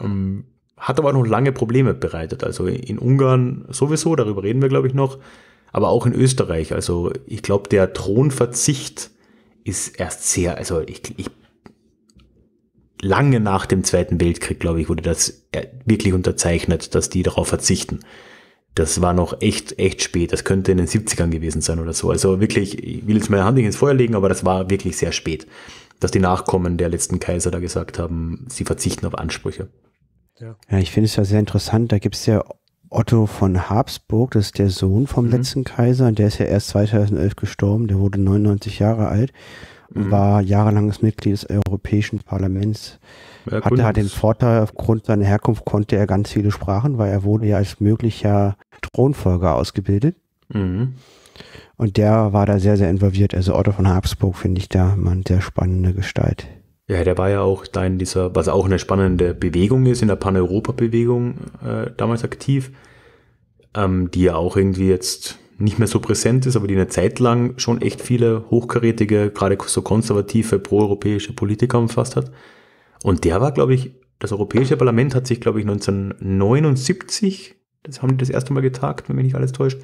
Ähm, hat aber auch noch lange Probleme bereitet. Also in Ungarn sowieso, darüber reden wir, glaube ich, noch, aber auch in Österreich. Also ich glaube, der Thronverzicht ist erst sehr, also ich, ich lange nach dem Zweiten Weltkrieg, glaube ich, wurde das äh, wirklich unterzeichnet, dass die darauf verzichten. Das war noch echt, echt spät. Das könnte in den 70ern gewesen sein oder so. Also wirklich, ich will jetzt meine Hand nicht ins Feuer legen, aber das war wirklich sehr spät dass die Nachkommen der letzten Kaiser da gesagt haben, sie verzichten auf Ansprüche. Ja, ja ich finde es ja sehr interessant. Da gibt es ja Otto von Habsburg, das ist der Sohn vom mhm. letzten Kaiser, der ist ja erst 2011 gestorben, der wurde 99 Jahre alt und mhm. war jahrelanges Mitglied des Europäischen Parlaments. Ja, Hatte halt den Vorteil, aufgrund seiner Herkunft konnte er ganz viele Sprachen, weil er wurde ja als möglicher Thronfolger ausgebildet. Mhm. Und der war da sehr, sehr involviert. Also Otto von Habsburg finde ich da mal eine sehr spannende Gestalt. Ja, der war ja auch da in dieser, was auch eine spannende Bewegung ist, in der Pan-Europa-Bewegung äh, damals aktiv, ähm, die ja auch irgendwie jetzt nicht mehr so präsent ist, aber die eine Zeit lang schon echt viele hochkarätige, gerade so konservative, proeuropäische Politiker umfasst hat. Und der war, glaube ich, das Europäische Parlament hat sich, glaube ich, 1979, das haben die das erste Mal getagt, wenn mich nicht alles täuscht,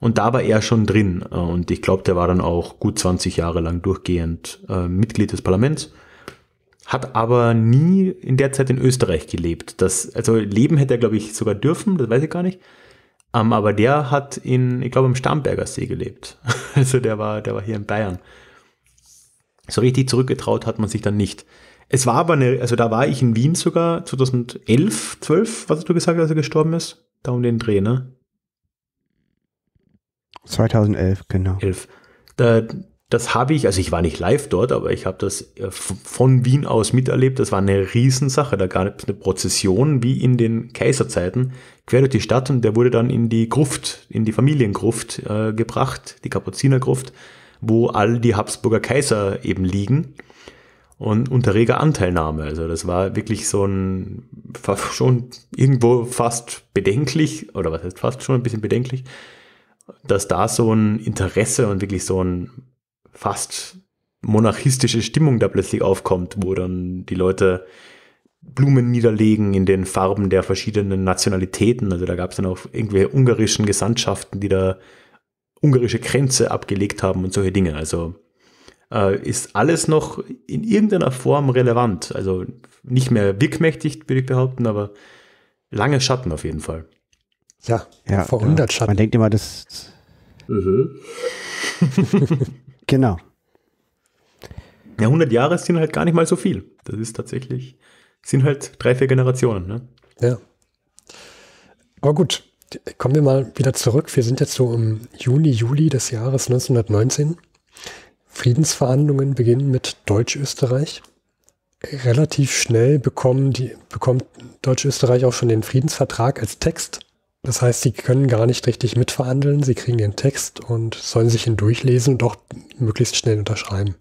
und da war er schon drin. Äh, und ich glaube, der war dann auch gut 20 Jahre lang durchgehend äh, Mitglied des Parlaments, hat aber nie in der Zeit in Österreich gelebt. Das, also leben hätte er, glaube ich, sogar dürfen, das weiß ich gar nicht. Um, ähm, aber der hat in, ich glaube, im Starnberger See gelebt. Also der war, der war hier in Bayern. So richtig zurückgetraut hat man sich dann nicht. Es war aber eine, also da war ich in Wien sogar 2011, 12, was hast du gesagt, als er gestorben ist? Da um den Dreh, ne? 2011, genau. 11. Da, das habe ich, also ich war nicht live dort, aber ich habe das äh, von Wien aus miterlebt. Das war eine Riesensache. Da gab es eine Prozession wie in den Kaiserzeiten quer durch die Stadt und der wurde dann in die Gruft, in die Familiengruft äh, gebracht, die Kapuzinergruft, wo all die Habsburger Kaiser eben liegen und unter reger Anteilnahme. Also das war wirklich so ein schon irgendwo fast bedenklich oder was heißt fast schon ein bisschen bedenklich dass da so ein Interesse und wirklich so ein fast monarchistische Stimmung da plötzlich aufkommt, wo dann die Leute Blumen niederlegen in den Farben der verschiedenen Nationalitäten. Also da gab es dann auch irgendwelche ungarischen Gesandtschaften, die da ungarische Grenze abgelegt haben und solche Dinge. Also äh, ist alles noch in irgendeiner Form relevant. Also nicht mehr wirkmächtig, würde ich behaupten, aber lange Schatten auf jeden Fall. Ja, ja vor 100 genau. Schatten. Man denkt immer, das. Mhm. genau. Ja, 100 Jahre sind halt gar nicht mal so viel. Das ist tatsächlich, sind halt drei, vier Generationen. Ne? Ja. Aber gut, kommen wir mal wieder zurück. Wir sind jetzt so im Juni, Juli des Jahres 1919. Friedensverhandlungen beginnen mit Deutsch-Österreich. Relativ schnell bekommen die, bekommt Deutsch-Österreich auch schon den Friedensvertrag als Text das heißt, sie können gar nicht richtig mitverhandeln. Sie kriegen den Text und sollen sich ihn durchlesen und auch möglichst schnell unterschreiben.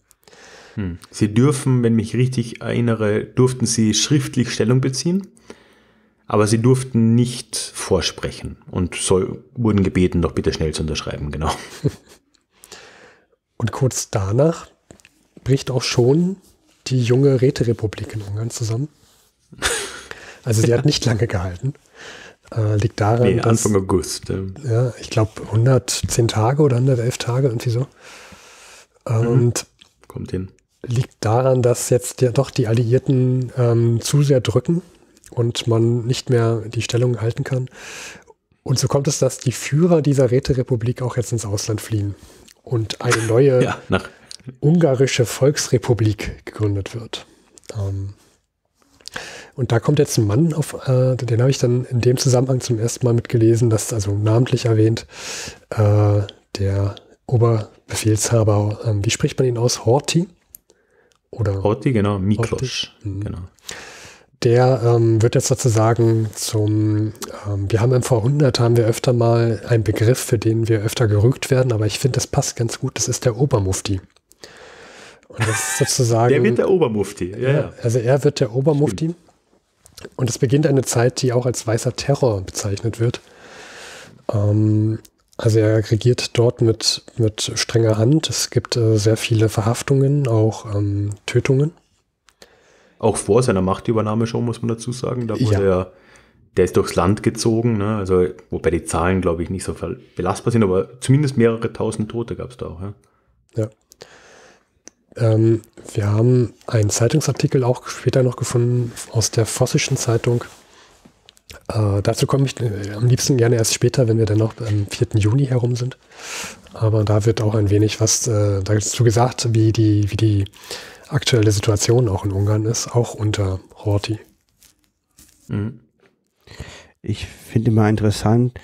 Hm. Sie dürfen, wenn mich richtig erinnere, durften sie schriftlich Stellung beziehen, aber sie durften nicht vorsprechen und soll, wurden gebeten, doch bitte schnell zu unterschreiben, genau. und kurz danach bricht auch schon die junge Räterepublik in Ungarn zusammen. Also sie hat nicht lange gehalten. Äh, liegt daran, nee, Anfang dass, August. Ähm. Ja, ich glaube 110 Tage oder 111 Tage irgendwie so. Und mhm. kommt hin. Liegt daran, dass jetzt ja doch die Alliierten ähm, zu sehr drücken und man nicht mehr die Stellung halten kann. Und so kommt es, dass die Führer dieser Räterepublik auch jetzt ins Ausland fliehen und eine neue ja, ungarische Volksrepublik gegründet wird. Ähm, und da kommt jetzt ein Mann auf, äh, den habe ich dann in dem Zusammenhang zum ersten Mal mitgelesen, das ist also namentlich erwähnt, äh, der Oberbefehlshaber, äh, wie spricht man ihn aus? Horti? Oder? Horti, genau, Miklos. Mhm. Genau. Der ähm, wird jetzt sozusagen zum, ähm, wir haben im Vorhundert haben wir öfter mal einen Begriff, für den wir öfter gerügt werden, aber ich finde, das passt ganz gut, das ist der Obermufti. Und das ist sozusagen. der wird der Obermufti, ja, ja. Also er wird der Obermufti. Stimmt. Und es beginnt eine Zeit, die auch als weißer Terror bezeichnet wird. Ähm, also er regiert dort mit, mit strenger Hand. Es gibt äh, sehr viele Verhaftungen, auch ähm, Tötungen. Auch vor seiner Machtübernahme schon, muss man dazu sagen. Da wurde ja. er, der ist durchs Land gezogen, ne? also, wobei die Zahlen, glaube ich, nicht so belastbar sind, aber zumindest mehrere tausend Tote gab es da auch. Ja. ja. Ähm, wir haben einen Zeitungsartikel auch später noch gefunden aus der Vossischen Zeitung. Äh, dazu komme ich äh, am liebsten gerne erst später, wenn wir dann noch am 4. Juni herum sind. Aber da wird auch ein wenig was äh, dazu gesagt, wie die, wie die aktuelle Situation auch in Ungarn ist, auch unter Horti. Mhm. Ich finde immer interessant,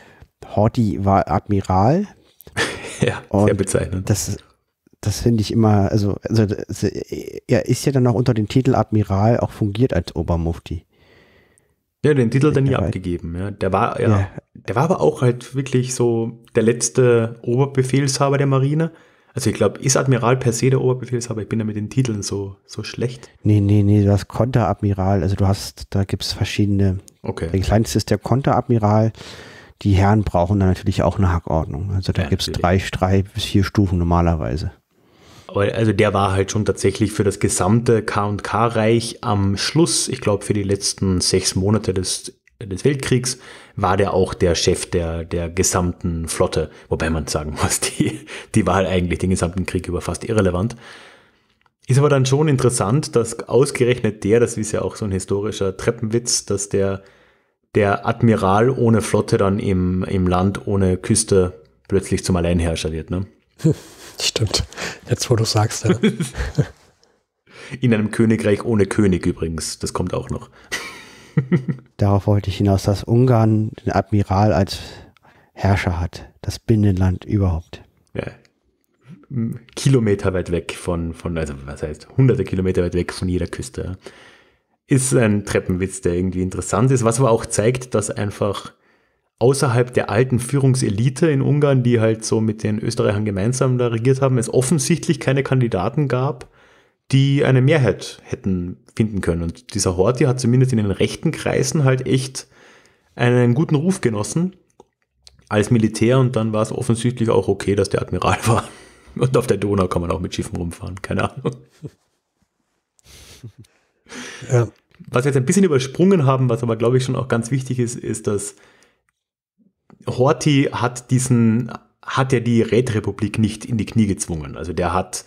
Horti war Admiral. ja, sehr bezeichnend. Das das finde ich immer, also, also äh, er ist ja dann auch unter dem Titel Admiral auch fungiert als Obermufti. Ja, den Titel dann nie abgegeben. Ja. Der war ja, ja, der war aber auch halt wirklich so der letzte Oberbefehlshaber der Marine. Also ich glaube, ist Admiral per se der Oberbefehlshaber? Ich bin da mit den Titeln so, so schlecht. Nee, nee, nee, du hast Konteradmiral. Also du hast, da gibt es verschiedene. Okay. Der kleinste ist der Konteradmiral. Die Herren brauchen dann natürlich auch eine Hackordnung. Also da ja, gibt es drei, drei bis vier Stufen normalerweise also der war halt schon tatsächlich für das gesamte KK-Reich am Schluss, ich glaube für die letzten sechs Monate des, des Weltkriegs, war der auch der Chef der, der gesamten Flotte. Wobei man sagen muss, die, die war halt eigentlich den gesamten Krieg über fast irrelevant. Ist aber dann schon interessant, dass ausgerechnet der, das ist ja auch so ein historischer Treppenwitz, dass der, der Admiral ohne Flotte dann im, im Land ohne Küste plötzlich zum Alleinherrscher wird. Ne? Stimmt. Jetzt, wo du sagst, ja. In einem Königreich ohne König übrigens. Das kommt auch noch. Darauf wollte ich hinaus, dass Ungarn den Admiral als Herrscher hat. Das Binnenland überhaupt. Ja. Kilometer weit weg von, von, also was heißt, hunderte Kilometer weit weg von jeder Küste. Ist ein Treppenwitz, der irgendwie interessant ist, was aber auch zeigt, dass einfach außerhalb der alten Führungselite in Ungarn, die halt so mit den Österreichern gemeinsam da regiert haben, es offensichtlich keine Kandidaten gab, die eine Mehrheit hätten finden können. Und dieser Horti hat zumindest in den rechten Kreisen halt echt einen guten Ruf genossen als Militär und dann war es offensichtlich auch okay, dass der Admiral war. Und auf der Donau kann man auch mit Schiffen rumfahren, keine Ahnung. Ja. Was wir jetzt ein bisschen übersprungen haben, was aber glaube ich schon auch ganz wichtig ist, ist, dass Horthy hat diesen, hat ja die Räterepublik nicht in die Knie gezwungen. Also der hat,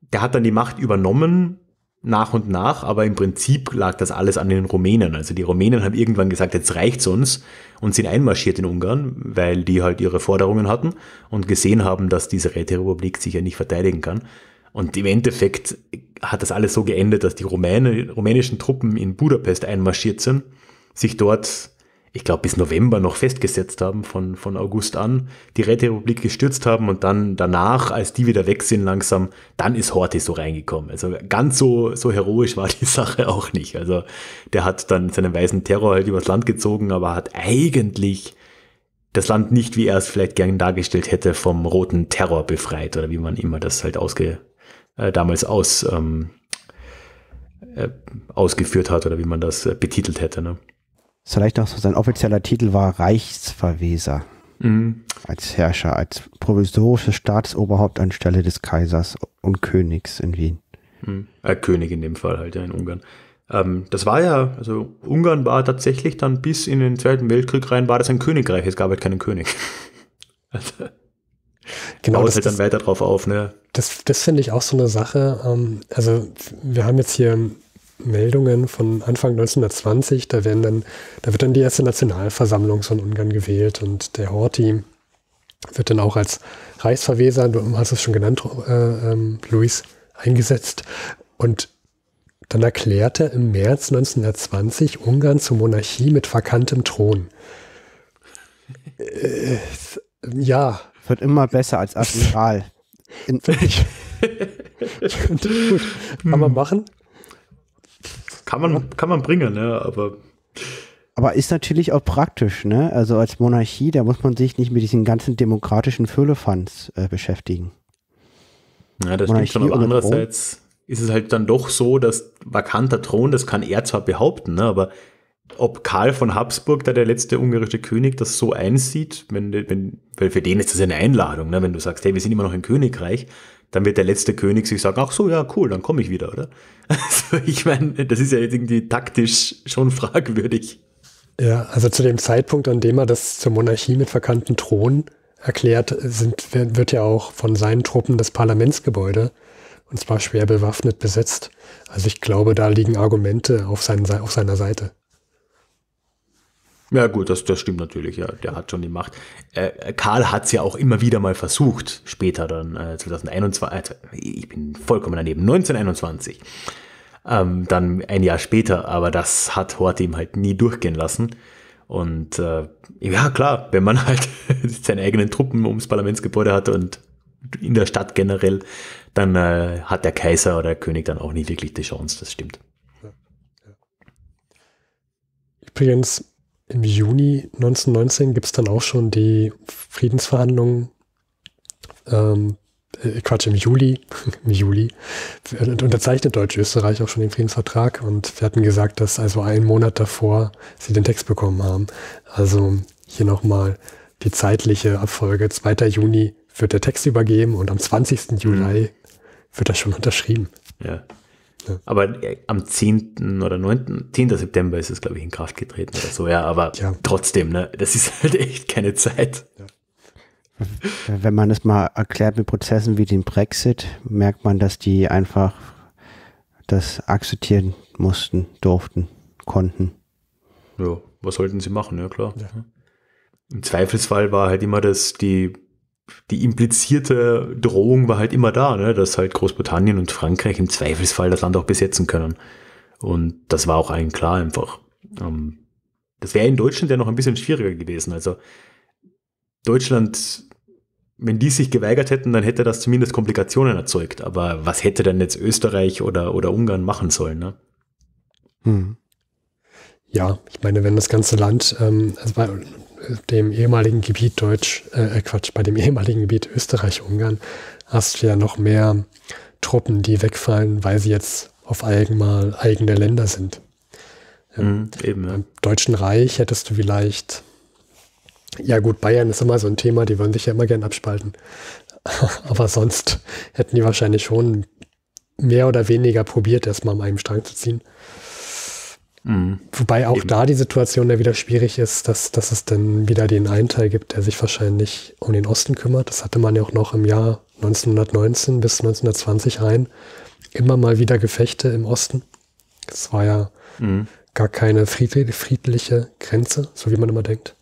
der hat dann die Macht übernommen, nach und nach, aber im Prinzip lag das alles an den Rumänen. Also die Rumänen haben irgendwann gesagt, jetzt reicht's uns und sind einmarschiert in Ungarn, weil die halt ihre Forderungen hatten und gesehen haben, dass diese Räterepublik sich ja nicht verteidigen kann. Und im Endeffekt hat das alles so geendet, dass die Rumäne, rumänischen Truppen in Budapest einmarschiert sind, sich dort ich glaube, bis November noch festgesetzt haben, von, von August an, die Räterepublik gestürzt haben und dann danach, als die wieder weg sind langsam, dann ist Horthy so reingekommen. Also ganz so, so heroisch war die Sache auch nicht. Also der hat dann seinen weißen Terror halt übers Land gezogen, aber hat eigentlich das Land nicht, wie er es vielleicht gern dargestellt hätte, vom roten Terror befreit oder wie man immer das halt ausge, äh, damals aus, ähm, äh, ausgeführt hat oder wie man das äh, betitelt hätte. Ne? vielleicht noch so sein offizieller Titel war Reichsverweser. Mhm. Als Herrscher, als provisorisches Staatsoberhaupt anstelle des Kaisers und Königs in Wien. Mhm. Äh, König in dem Fall halt, ja, in Ungarn. Ähm, das war ja, also Ungarn war tatsächlich dann bis in den Zweiten Weltkrieg rein, war das ein Königreich, es gab halt keinen König. also, genau. Baut das halt dann weiter drauf auf, ne? Das, das finde ich auch so eine Sache. Ähm, also, wir haben jetzt hier Meldungen von Anfang 1920, da werden dann, da wird dann die erste Nationalversammlung von Ungarn gewählt und der Horthy wird dann auch als Reichsverweser, du hast es schon genannt, äh, ähm, Luis, eingesetzt. Und dann erklärt er im März 1920 Ungarn zur Monarchie mit vakantem Thron. Äh, ja. Wird immer besser als Admiral. In, Gut. Kann man machen. Kann man, kann man bringen, ne? aber. Aber ist natürlich auch praktisch, ne? Also als Monarchie, da muss man sich nicht mit diesen ganzen demokratischen Füllefanz äh, beschäftigen. Ja, das Monarchie stimmt schon, aber andererseits Thron. ist es halt dann doch so, dass vakanter Thron, das kann er zwar behaupten, ne? aber ob Karl von Habsburg, da der letzte ungarische König, das so einsieht, wenn, wenn, weil für den ist das eine Einladung, ne? wenn du sagst, hey, wir sind immer noch im Königreich, dann wird der letzte König sich sagen, ach so, ja, cool, dann komme ich wieder, oder? Also ich meine, das ist ja irgendwie taktisch schon fragwürdig. Ja, also zu dem Zeitpunkt, an dem er das zur Monarchie mit verkannten Thron erklärt, sind, wird ja auch von seinen Truppen das Parlamentsgebäude, und zwar schwer bewaffnet, besetzt. Also ich glaube, da liegen Argumente auf, seinen, auf seiner Seite. Ja, gut, das, das stimmt natürlich, ja. Der hat schon die Macht. Äh, Karl hat es ja auch immer wieder mal versucht, später dann äh, 2021, äh, ich bin vollkommen daneben, 1921. Ähm, dann ein Jahr später, aber das hat Horthy ihm halt nie durchgehen lassen. Und äh, ja, klar, wenn man halt seine eigenen Truppen ums Parlamentsgebäude hat und in der Stadt generell, dann äh, hat der Kaiser oder der König dann auch nicht wirklich die Chance, das stimmt. Übrigens, im Juni 1919 gibt es dann auch schon die Friedensverhandlungen. Ähm, äh, Quatsch, im Juli, im Juli äh, unterzeichnet Deutsch-Österreich auch schon den Friedensvertrag und wir hatten gesagt, dass also einen Monat davor sie den Text bekommen haben. Also hier nochmal die zeitliche Abfolge. 2. Juni wird der Text übergeben und am 20. Juli mhm. wird das schon unterschrieben. Ja. Ja. Aber äh, am 10. oder 9. 10. September ist es, glaube ich, in Kraft getreten oder so, ja, aber ja. trotzdem, ne, das ist halt echt keine Zeit. Ja. Wenn man es mal erklärt mit Prozessen wie dem Brexit, merkt man, dass die einfach das akzeptieren mussten, durften, konnten. Ja, was sollten sie machen, ja klar. Im Zweifelsfall war halt immer das, die die implizierte Drohung war halt immer da, ne? dass halt Großbritannien und Frankreich im Zweifelsfall das Land auch besetzen können. Und das war auch allen klar einfach. Ähm, das wäre in Deutschland ja noch ein bisschen schwieriger gewesen. Also Deutschland, wenn die sich geweigert hätten, dann hätte das zumindest Komplikationen erzeugt. Aber was hätte denn jetzt Österreich oder, oder Ungarn machen sollen? Ne? Hm. Ja, ich meine, wenn das ganze Land, ähm, also dem ehemaligen Gebiet Deutsch, äh, äh, Quatsch, bei dem ehemaligen Gebiet Österreich-Ungarn hast du ja noch mehr Truppen, die wegfallen, weil sie jetzt auf einmal eigene Länder sind. Mhm, eben, ja. Im Deutschen Reich hättest du vielleicht, ja gut, Bayern ist immer so ein Thema, die würden sich ja immer gern abspalten. Aber sonst hätten die wahrscheinlich schon mehr oder weniger probiert, erstmal an einem Strang zu ziehen. Mhm. Wobei auch Eben. da die Situation ja wieder schwierig ist, dass, dass es dann wieder den einen Teil gibt, der sich wahrscheinlich um den Osten kümmert. Das hatte man ja auch noch im Jahr 1919 bis 1920 rein. Immer mal wieder Gefechte im Osten. Es war ja mhm. gar keine friedliche Grenze, so wie man immer denkt.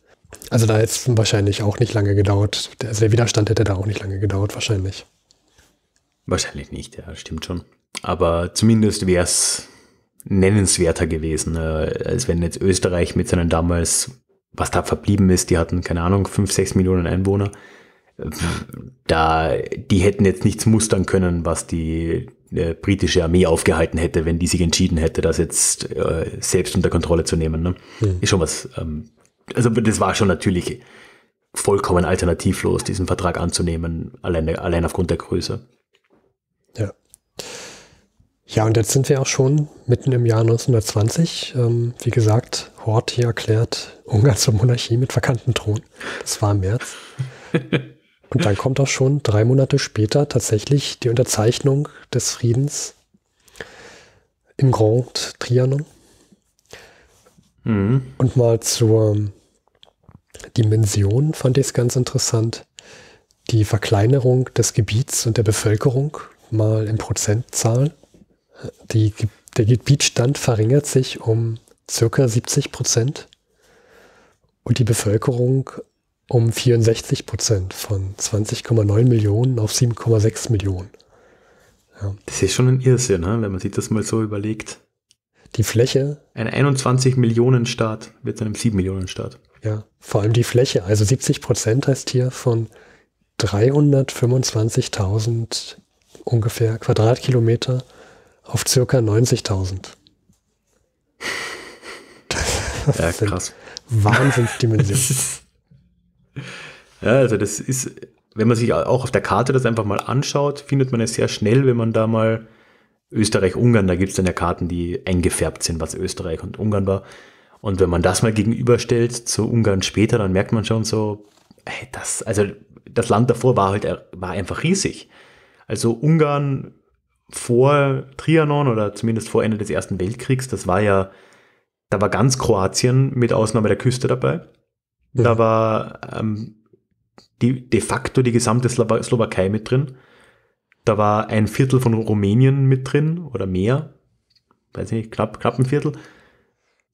Also da hätte es wahrscheinlich auch nicht lange gedauert. Also der Widerstand hätte da auch nicht lange gedauert, wahrscheinlich. Wahrscheinlich nicht, ja, stimmt schon. Aber zumindest wäre es nennenswerter gewesen, äh, als wenn jetzt Österreich mit seinen damals, was da verblieben ist, die hatten, keine Ahnung, fünf, sechs Millionen Einwohner. Da, die hätten jetzt nichts mustern können, was die äh, britische Armee aufgehalten hätte, wenn die sich entschieden hätte, das jetzt äh, selbst unter Kontrolle zu nehmen. Ne? Mhm. Ist schon was. Ähm, also das war schon natürlich vollkommen alternativlos, diesen Vertrag anzunehmen, allein, allein aufgrund der Größe. Ja. Ja, und jetzt sind wir auch schon mitten im Jahr 1920. Ähm, wie gesagt, Hort erklärt Ungarn zur Monarchie mit verkannten Thron. Das war im März. und dann kommt auch schon drei Monate später tatsächlich die Unterzeichnung des Friedens im Grand Trianon. Mhm. Und mal zur Dimension fand ich es ganz interessant. Die Verkleinerung des Gebiets und der Bevölkerung mal in Prozentzahlen. Die, der Gebietsstand verringert sich um circa 70 Prozent und die Bevölkerung um 64 Prozent von 20,9 Millionen auf 7,6 Millionen. Ja. Das ist schon ein Irrsinn, ne? wenn man sich das mal so überlegt. Die Fläche. Ein 21 Millionen Staat wird zu einem 7 Millionen Staat. Ja, vor allem die Fläche. Also 70 Prozent heißt hier von 325.000 ungefähr Quadratkilometer auf circa 90.000. Das ja, krass. Wahnsinnsdimension. ja, also das ist, wenn man sich auch auf der Karte das einfach mal anschaut, findet man es sehr schnell, wenn man da mal Österreich-Ungarn, da gibt es dann ja Karten, die eingefärbt sind, was Österreich und Ungarn war. Und wenn man das mal gegenüberstellt zu Ungarn später, dann merkt man schon so, hey, das, also das Land davor war halt war einfach riesig. Also Ungarn vor Trianon oder zumindest vor Ende des Ersten Weltkriegs, das war ja, da war ganz Kroatien mit Ausnahme der Küste dabei. Da war ähm, die, de facto die gesamte Slowakei mit drin. Da war ein Viertel von Rumänien mit drin oder mehr. Weiß nicht, knapp, knapp ein Viertel.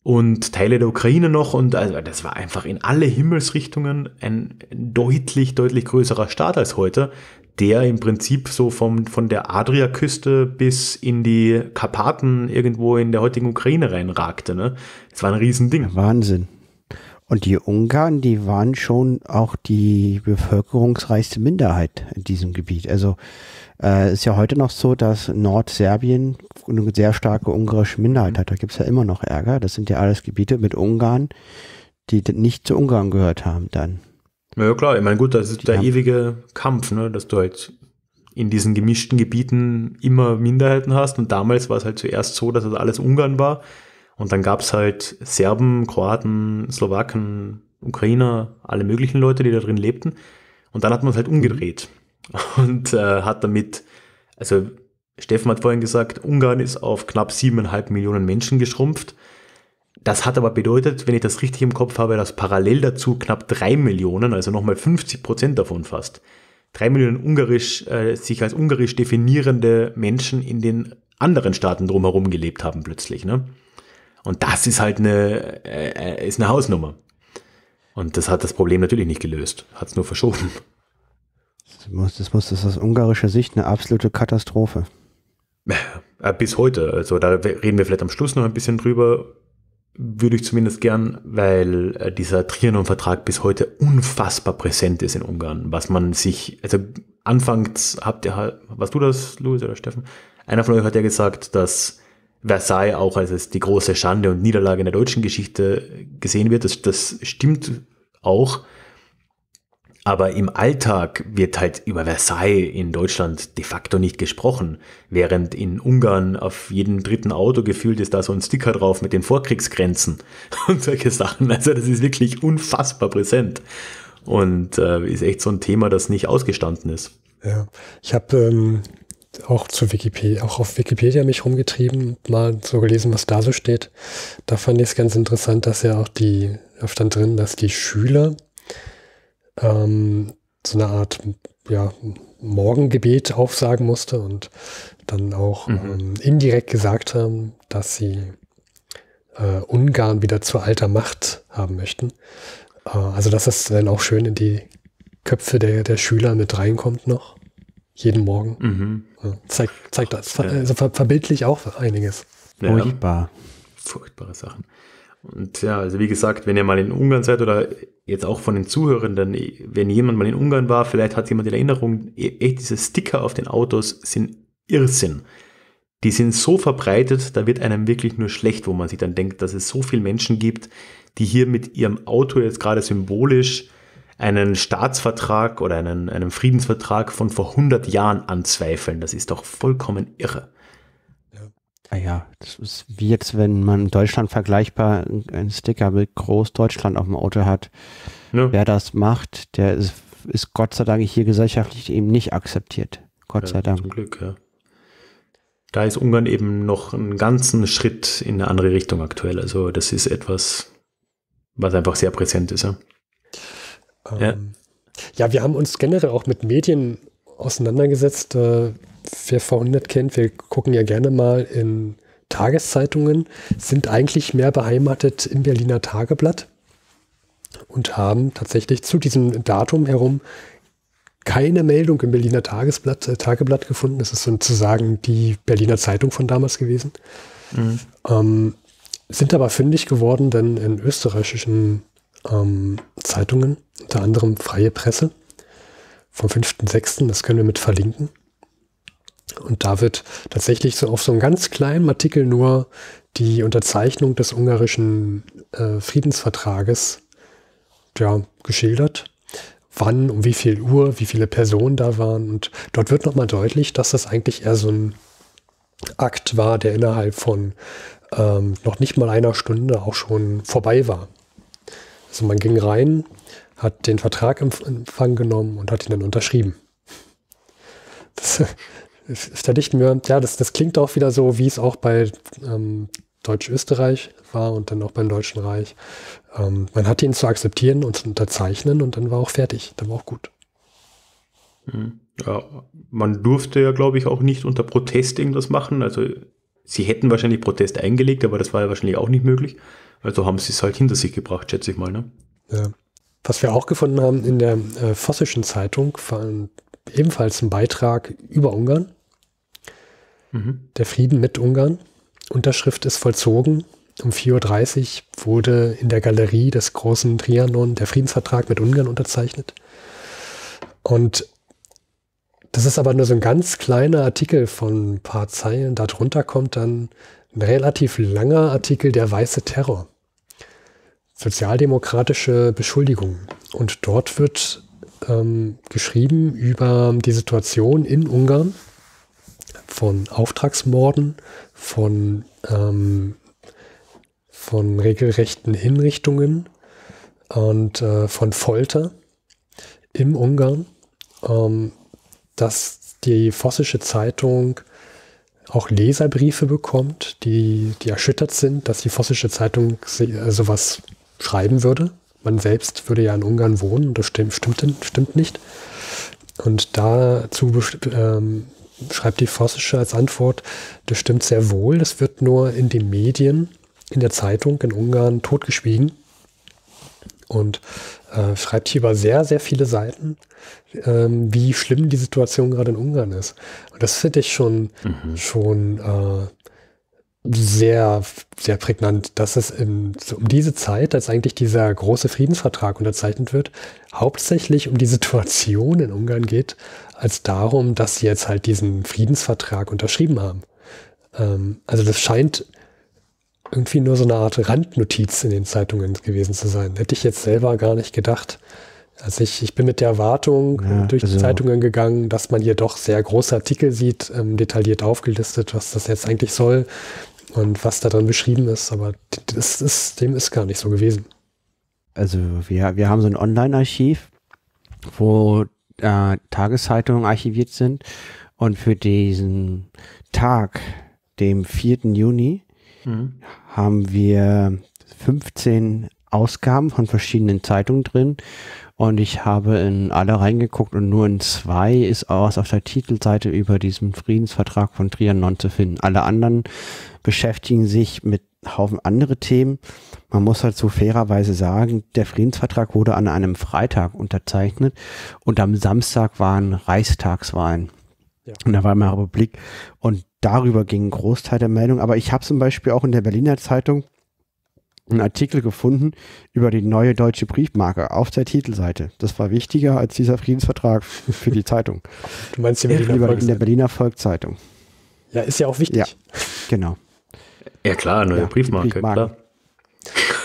Und Teile der Ukraine noch. Und also das war einfach in alle Himmelsrichtungen ein deutlich, deutlich größerer Staat als heute, der im Prinzip so vom, von der Adriaküste bis in die Karpaten irgendwo in der heutigen Ukraine reinragte. Ne? Das war ein Riesending. Wahnsinn. Und die Ungarn, die waren schon auch die bevölkerungsreichste Minderheit in diesem Gebiet. Also äh, ist ja heute noch so, dass Nordserbien eine sehr starke ungarische Minderheit mhm. hat. Da gibt's ja immer noch Ärger. Das sind ja alles Gebiete mit Ungarn, die nicht zu Ungarn gehört haben dann. Ja, klar, ich meine, gut, das ist der ja. ewige Kampf, ne, dass du halt in diesen gemischten Gebieten immer Minderheiten hast. Und damals war es halt zuerst so, dass das alles Ungarn war. Und dann gab es halt Serben, Kroaten, Slowaken, Ukrainer, alle möglichen Leute, die da drin lebten. Und dann hat man es halt mhm. umgedreht und äh, hat damit, also Steffen hat vorhin gesagt, Ungarn ist auf knapp siebeneinhalb Millionen Menschen geschrumpft. Das hat aber bedeutet, wenn ich das richtig im Kopf habe, dass parallel dazu knapp 3 Millionen, also nochmal 50 Prozent davon fast, 3 Millionen ungarisch, äh, sich als ungarisch definierende Menschen in den anderen Staaten drumherum gelebt haben plötzlich. Ne? Und das ist halt eine, äh, äh ist eine Hausnummer. Und das hat das Problem natürlich nicht gelöst, hat es nur verschoben. Das, muss, das, muss, das ist aus ungarischer Sicht eine absolute Katastrophe. Äh, bis heute. Also da reden wir vielleicht am Schluss noch ein bisschen drüber, würde ich zumindest gern, weil äh, dieser Trianon-Vertrag bis heute unfassbar präsent ist in Ungarn, was man sich, also anfangs habt ihr halt, warst du das, Louis oder Steffen? Einer von euch hat ja gesagt, dass Versailles auch als die große Schande und Niederlage in der deutschen Geschichte gesehen wird. Das, das stimmt auch. Aber im Alltag wird halt über Versailles in Deutschland de facto nicht gesprochen, während in Ungarn auf jedem dritten Auto gefühlt ist da so ein Sticker drauf mit den Vorkriegsgrenzen und solche Sachen. Also das ist wirklich unfassbar präsent und äh, ist echt so ein Thema, das nicht ausgestanden ist. Ja, ich habe ähm, auch zu Wikipedia, auch auf Wikipedia mich rumgetrieben, mal so gelesen, was da so steht. Da fand ich es ganz interessant, dass ja auch die, da stand drin, dass die Schüler ähm, so eine Art ja, Morgengebet aufsagen musste und dann auch mhm. ähm, indirekt gesagt haben, dass sie äh, Ungarn wieder zur alter Macht haben möchten. Äh, also dass das dann auch schön in die Köpfe der, der Schüler mit reinkommt noch. Jeden Morgen. Mhm. Ja, zeigt, zeigt das, also verbildlich auch einiges. Ja. Furchtbar. Furchtbare Sachen. Und ja, also wie gesagt, wenn ihr mal in Ungarn seid oder jetzt auch von den Zuhörenden, wenn jemand mal in Ungarn war, vielleicht hat jemand in Erinnerung, e, echt diese Sticker auf den Autos sind Irrsinn. Die sind so verbreitet, da wird einem wirklich nur schlecht, wo man sich dann denkt, dass es so viele Menschen gibt, die hier mit ihrem Auto jetzt gerade symbolisch einen Staatsvertrag oder einen, einen Friedensvertrag von vor 100 Jahren anzweifeln. Das ist doch vollkommen irre. Ah ja, das ist wie jetzt, wenn man in Deutschland vergleichbar einen Sticker mit Großdeutschland auf dem Auto hat. Ne? Wer das macht, der ist, ist Gott sei Dank hier gesellschaftlich eben nicht akzeptiert. Gott ja, sei Dank. Zum Glück, ja. Da ist Ungarn eben noch einen ganzen Schritt in eine andere Richtung aktuell. Also das ist etwas, was einfach sehr präsent ist. Ja, ähm, ja. ja wir haben uns generell auch mit Medien auseinandergesetzt. Äh, wer VW nicht kennt, wir gucken ja gerne mal in Tageszeitungen, sind eigentlich mehr beheimatet im Berliner Tageblatt und haben tatsächlich zu diesem Datum herum keine Meldung im Berliner Tagesblatt, äh, Tageblatt gefunden. Das ist sozusagen die Berliner Zeitung von damals gewesen. Mhm. Ähm, sind aber fündig geworden, denn in österreichischen ähm, Zeitungen, unter anderem Freie Presse, vom 5.6., das können wir mit verlinken, und da wird tatsächlich so auf so einem ganz kleinen Artikel nur die Unterzeichnung des ungarischen äh, Friedensvertrages ja, geschildert. Wann, um wie viel Uhr, wie viele Personen da waren. Und dort wird nochmal deutlich, dass das eigentlich eher so ein Akt war, der innerhalb von ähm, noch nicht mal einer Stunde auch schon vorbei war. Also man ging rein, hat den Vertrag in Empfang genommen und hat ihn dann unterschrieben. Das ist da nicht mehr. ja, das, das klingt auch wieder so, wie es auch bei ähm, Deutsch-Österreich war und dann auch beim Deutschen Reich. Ähm, man hatte ihn zu akzeptieren und zu unterzeichnen und dann war auch fertig, dann war auch gut. Hm. Ja, man durfte ja, glaube ich, auch nicht unter Protest irgendwas machen. Also sie hätten wahrscheinlich Protest eingelegt, aber das war ja wahrscheinlich auch nicht möglich. Also haben sie es halt hinter sich gebracht, schätze ich mal. Ne? Ja. Was wir auch gefunden haben in der äh, Vossischen Zeitung, ebenfalls ein Beitrag über Ungarn. Mhm. Der Frieden mit Ungarn. Unterschrift ist vollzogen. Um 4.30 Uhr wurde in der Galerie des großen Trianon der Friedensvertrag mit Ungarn unterzeichnet. Und das ist aber nur so ein ganz kleiner Artikel von ein paar Zeilen. Darunter kommt dann ein relativ langer Artikel, der weiße Terror. Sozialdemokratische Beschuldigungen. Und dort wird ähm, geschrieben über die Situation in Ungarn von Auftragsmorden, von, ähm, von regelrechten Hinrichtungen und äh, von Folter im Ungarn, ähm, dass die Vossische Zeitung auch Leserbriefe bekommt, die, die erschüttert sind, dass die Vossische Zeitung äh, sowas schreiben würde. Man selbst würde ja in Ungarn wohnen, das stimmt, stimmt, stimmt nicht. Und dazu ähm, schreibt die Vossische als Antwort, das stimmt sehr wohl, das wird nur in den Medien, in der Zeitung in Ungarn totgeschwiegen. Und äh, schreibt hier über sehr, sehr viele Seiten, ähm, wie schlimm die Situation gerade in Ungarn ist. Und das finde ich schon, mhm. schon äh, sehr, sehr prägnant, dass es im, so um diese Zeit, als eigentlich dieser große Friedensvertrag unterzeichnet wird, hauptsächlich um die Situation in Ungarn geht, als darum, dass sie jetzt halt diesen Friedensvertrag unterschrieben haben. Ähm, also das scheint irgendwie nur so eine Art Randnotiz in den Zeitungen gewesen zu sein. Hätte ich jetzt selber gar nicht gedacht, also ich, ich bin mit der Erwartung ja, ähm, durch die also Zeitungen gegangen, dass man hier doch sehr große Artikel sieht, ähm, detailliert aufgelistet, was das jetzt eigentlich soll und was da drin beschrieben ist, aber das ist, dem ist gar nicht so gewesen. Also wir, wir haben so ein Online-Archiv, wo äh, Tageszeitungen archiviert sind und für diesen Tag, dem 4. Juni, mhm. haben wir 15 Ausgaben von verschiedenen Zeitungen drin und ich habe in alle reingeguckt und nur in zwei ist aus auf der Titelseite über diesen Friedensvertrag von Trianon zu finden. Alle anderen beschäftigen sich mit Haufen andere Themen. Man muss halt so fairerweise sagen, der Friedensvertrag wurde an einem Freitag unterzeichnet und am Samstag waren Reichstagswahlen ja. in der Weimarer Republik und darüber ging ein Großteil der Meldung. Aber ich habe zum Beispiel auch in der Berliner Zeitung einen Artikel gefunden über die neue deutsche Briefmarke auf der Titelseite. Das war wichtiger als dieser Friedensvertrag für die Zeitung. Du meinst die äh, Berliner Volkszeitung? In der Berliner Volkszeitung. Ja, ist ja auch wichtig. Ja, genau. Ja klar, neue ja, Briefmarke, Briefmarke, klar.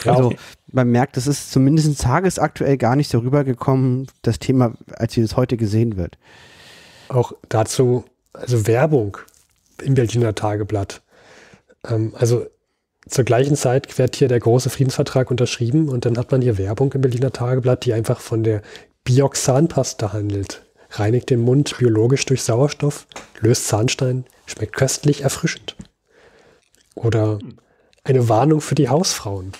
Also man merkt, das ist zumindest tagesaktuell gar nicht so rübergekommen, das Thema, als wie es heute gesehen wird. Auch dazu, also Werbung im Berliner Tageblatt. Ähm, also zur gleichen Zeit wird hier der große Friedensvertrag unterschrieben und dann hat man hier Werbung im Berliner Tageblatt, die einfach von der Bioxanpasta handelt. Reinigt den Mund biologisch durch Sauerstoff, löst Zahnstein, schmeckt köstlich erfrischend. Oder eine Warnung für die Hausfrauen.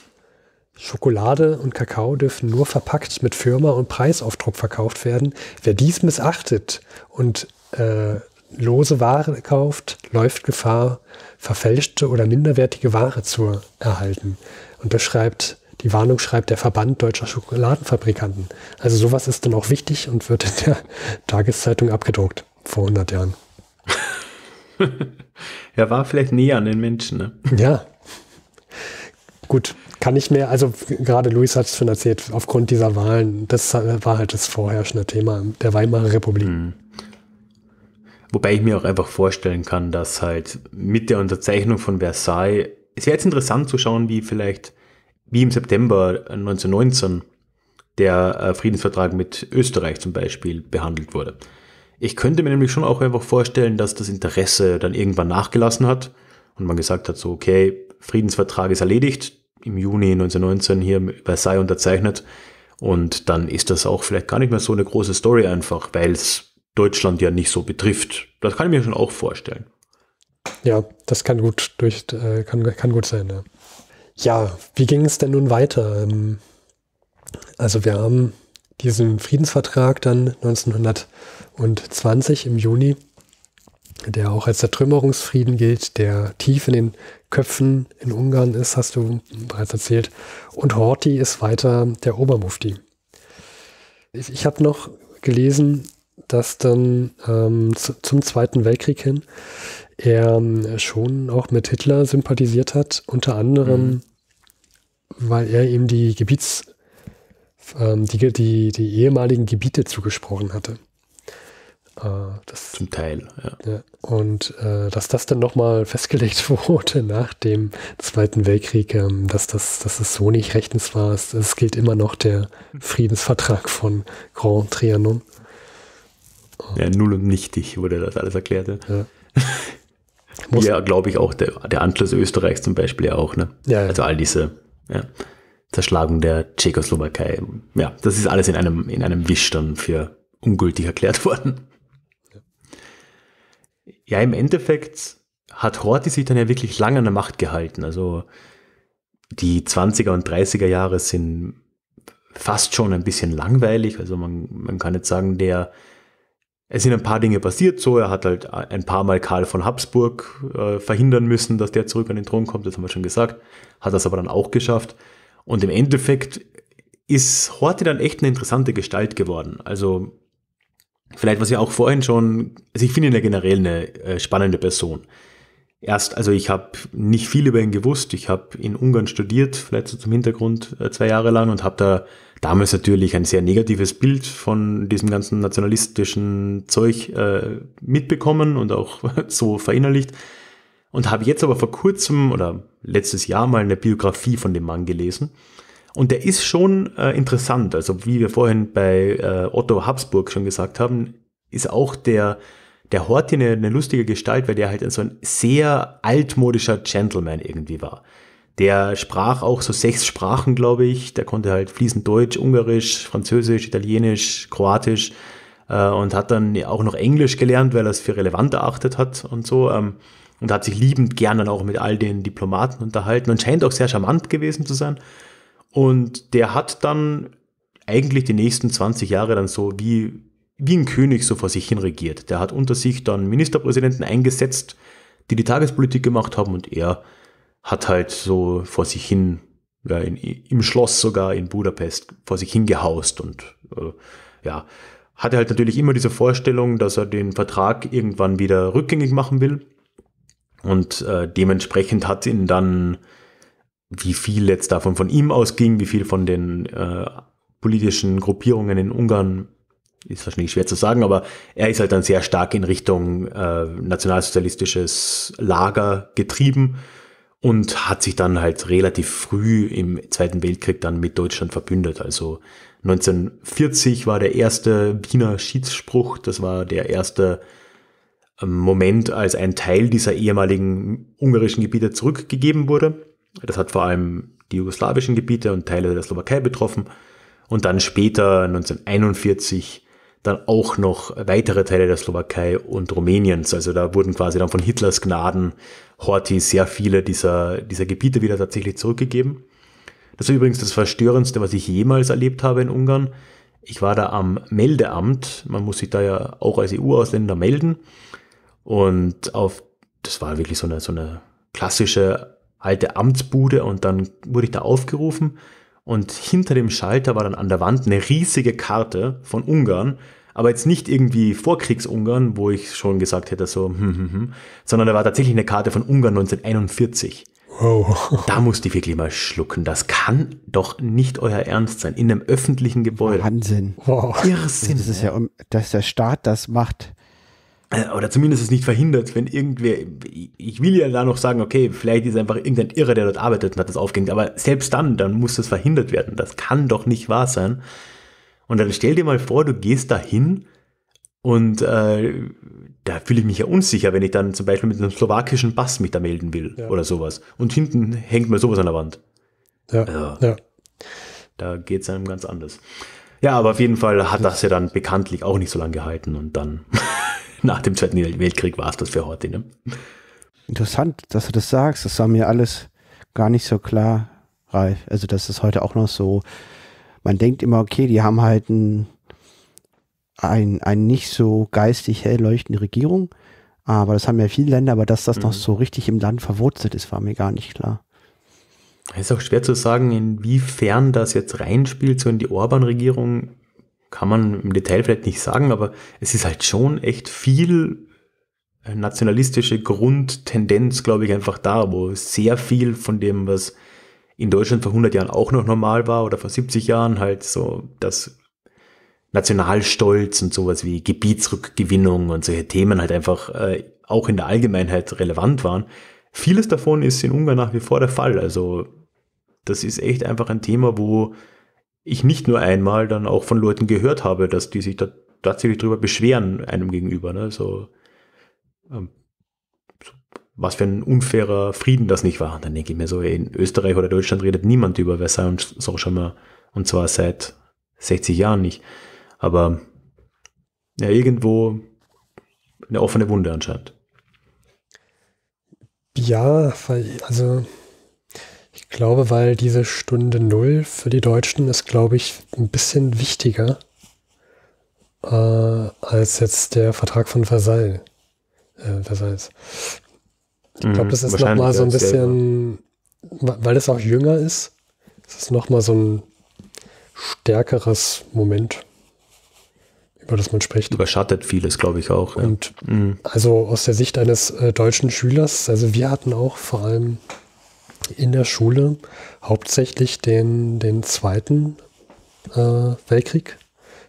Schokolade und Kakao dürfen nur verpackt mit Firma und Preisaufdruck verkauft werden. Wer dies missachtet und äh, lose Ware kauft, läuft Gefahr, verfälschte oder minderwertige Ware zu erhalten. Und das schreibt, die Warnung schreibt der Verband deutscher Schokoladenfabrikanten. Also sowas ist dann auch wichtig und wird in der Tageszeitung abgedruckt vor 100 Jahren. er war vielleicht näher an den Menschen, ne? Ja. Gut, kann ich mir, also gerade Luis hat es schon erzählt, aufgrund dieser Wahlen, das war halt das vorherrschende Thema der Weimarer Republik. Mhm. Wobei ich mir auch einfach vorstellen kann, dass halt mit der Unterzeichnung von Versailles, es wäre jetzt interessant zu schauen, wie vielleicht, wie im September 1919 der äh, Friedensvertrag mit Österreich zum Beispiel behandelt wurde. Ich könnte mir nämlich schon auch einfach vorstellen, dass das Interesse dann irgendwann nachgelassen hat und man gesagt hat, so, okay, Friedensvertrag ist erledigt, im Juni 1919 hier Versailles unterzeichnet und dann ist das auch vielleicht gar nicht mehr so eine große Story einfach, weil es Deutschland ja nicht so betrifft. Das kann ich mir schon auch vorstellen. Ja, das kann gut durch, äh, kann, kann gut sein. Ja, ja wie ging es denn nun weiter? Ähm, also wir haben diesen Friedensvertrag dann 1920 im Juni, der auch als Zertrümmerungsfrieden gilt, der tief in den Köpfen in Ungarn ist, hast du bereits erzählt. Und Horthy ist weiter der Obermufti. Ich, ich habe noch gelesen, dass dann ähm, zum Zweiten Weltkrieg hin er ähm, schon auch mit Hitler sympathisiert hat, unter anderem, mhm. weil er ihm die Gebiets, ähm, die, die, die ehemaligen Gebiete zugesprochen hatte. Äh, das, zum Teil, ja. ja und äh, dass das dann nochmal festgelegt wurde nach dem Zweiten Weltkrieg, ähm, dass, das, dass es so nicht rechtens war. Es, es gilt immer noch der Friedensvertrag von Grand Trianon. Ja, null und nichtig wurde das alles erklärt. Ja, ja. ja glaube ich auch, der, der Anschluss Österreichs zum Beispiel ja auch. Ne? Ja, Also all diese Zerschlagung der Tschechoslowakei. Ja, das ist alles in einem, in einem Wisch dann für ungültig erklärt worden. Ja, im Endeffekt hat Horthy sich dann ja wirklich lange an der Macht gehalten. Also die 20er und 30er Jahre sind fast schon ein bisschen langweilig. Also man, man kann jetzt sagen, der es sind ein paar Dinge passiert. So, er hat halt ein paar Mal Karl von Habsburg äh, verhindern müssen, dass der zurück an den Thron kommt. Das haben wir schon gesagt. Hat das aber dann auch geschafft. Und im Endeffekt ist Horte dann echt eine interessante Gestalt geworden. Also vielleicht was ja auch vorhin schon, also ich finde ihn ja generell eine äh, spannende Person. Erst, also ich habe nicht viel über ihn gewusst. Ich habe in Ungarn studiert, vielleicht so zum Hintergrund äh, zwei Jahre lang und habe da damals natürlich ein sehr negatives Bild von diesem ganzen nationalistischen Zeug äh, mitbekommen und auch so verinnerlicht. Und habe jetzt aber vor kurzem oder letztes Jahr mal eine Biografie von dem Mann gelesen. Und der ist schon äh, interessant. Also wie wir vorhin bei äh, Otto Habsburg schon gesagt haben, ist auch der, der Horti eine, eine lustige Gestalt, weil der halt so ein sehr altmodischer Gentleman irgendwie war. Der sprach auch so sechs Sprachen, glaube ich. Der konnte halt fließend Deutsch, Ungarisch, Französisch, Italienisch, Kroatisch äh, und hat dann auch noch Englisch gelernt, weil er es für relevant erachtet hat und so. Ähm, und hat sich liebend gern dann auch mit all den Diplomaten unterhalten und scheint auch sehr charmant gewesen zu sein. Und der hat dann eigentlich die nächsten 20 Jahre dann so wie, wie ein König so vor sich hin regiert. Der hat unter sich dann Ministerpräsidenten eingesetzt, die die Tagespolitik gemacht haben und er hat halt so vor sich hin, ja, in, im Schloss sogar in Budapest, vor sich hingehaust und äh, ja, hatte halt natürlich immer diese Vorstellung, dass er den Vertrag irgendwann wieder rückgängig machen will. Und äh, dementsprechend hat ihn dann, wie viel jetzt davon von ihm ausging, wie viel von den äh, politischen Gruppierungen in Ungarn, ist wahrscheinlich schwer zu sagen, aber er ist halt dann sehr stark in Richtung äh, nationalsozialistisches Lager getrieben und hat sich dann halt relativ früh im Zweiten Weltkrieg dann mit Deutschland verbündet. Also 1940 war der erste Wiener Schiedsspruch, das war der erste ähm, Moment, als ein Teil dieser ehemaligen ungarischen Gebiete zurückgegeben wurde. Das hat vor allem die jugoslawischen Gebiete und Teile der Slowakei betroffen. Und dann später 1941 dann auch noch weitere Teile der Slowakei und Rumäniens. Also da wurden quasi dann von Hitlers Gnaden Horthy sehr viele dieser, dieser Gebiete wieder tatsächlich zurückgegeben. Das war übrigens das Verstörendste, was ich jemals erlebt habe in Ungarn. Ich war da am Meldeamt. Man muss sich da ja auch als EU-Ausländer melden. Und auf, das war wirklich so eine, so eine klassische alte Amtsbude und dann wurde ich da aufgerufen und hinter dem Schalter war dann an der Wand eine riesige Karte von Ungarn, aber jetzt nicht irgendwie Vorkriegs-Ungarn, wo ich schon gesagt hätte, so, hm, hm, hm, sondern da war tatsächlich eine Karte von Ungarn 1941. Wow. Da musste ich wirklich mal schlucken. Das kann doch nicht euer Ernst sein. In einem öffentlichen Gebäude. Wahnsinn. Wow. Irrsinn. Das ist ja, dass der Staat das macht. Äh, oder zumindest ist nicht verhindert, wenn irgendwer, ich will ja da noch sagen, okay, vielleicht ist einfach irgendein Irrer, der dort arbeitet und hat das aufgehängt, aber selbst dann, dann muss das verhindert werden. Das kann doch nicht wahr sein. Und dann stell dir mal vor, du gehst da hin und äh, da fühle ich mich ja unsicher, wenn ich dann zum Beispiel mit einem slowakischen Bass mich da melden will ja. oder sowas. Und hinten hängt mir sowas an der Wand. Ja. Also, ja. Da geht es einem ganz anders. Ja, aber auf jeden Fall hat das ja dann bekanntlich auch nicht so lange gehalten und dann nach dem Zweiten Weltkrieg war es das für heute. Ne? Interessant, dass du das sagst. Das war mir alles gar nicht so klar, Ralf. Also, das ist heute auch noch so. Man denkt immer, okay, die haben halt ein, ein, ein nicht so geistig hell leuchtende Regierung. Aber das haben ja viele Länder, aber dass das mhm. noch so richtig im Land verwurzelt ist, war mir gar nicht klar. Es ist auch schwer zu sagen, inwiefern das jetzt reinspielt, so in die Orban-Regierung kann man im Detail vielleicht nicht sagen, aber es ist halt schon echt viel äh, nationalistische Grundtendenz, glaube ich, einfach da, wo sehr viel von dem, was in Deutschland vor 100 Jahren auch noch normal war oder vor 70 Jahren halt so das Nationalstolz und sowas wie Gebietsrückgewinnung und solche Themen halt einfach äh, auch in der Allgemeinheit relevant waren. Vieles davon ist in Ungarn nach wie vor der Fall. Also das ist echt einfach ein Thema, wo ich nicht nur einmal dann auch von Leuten gehört habe, dass die sich da tatsächlich drüber beschweren einem gegenüber. Ne? So, ähm, was für ein unfairer Frieden das nicht war. Und dann denke ich mir so, in Österreich oder Deutschland redet niemand über Versailles und so schon mal. Und zwar seit 60 Jahren nicht. Aber ja, irgendwo eine offene Wunde anscheinend. Ja, also ich glaube, weil diese Stunde Null für die Deutschen ist, glaube ich, ein bisschen wichtiger äh, als jetzt der Vertrag von Versailles. Äh, Versailles. Ich glaube, mhm, das ist nochmal so ein bisschen, weil es auch jünger ist, ist es nochmal so ein stärkeres Moment, über das man spricht. Überschattet vieles, glaube ich auch. Und ja. Mhm. also aus der Sicht eines äh, deutschen Schülers, also wir hatten auch vor allem in der Schule hauptsächlich den, den Zweiten äh, Weltkrieg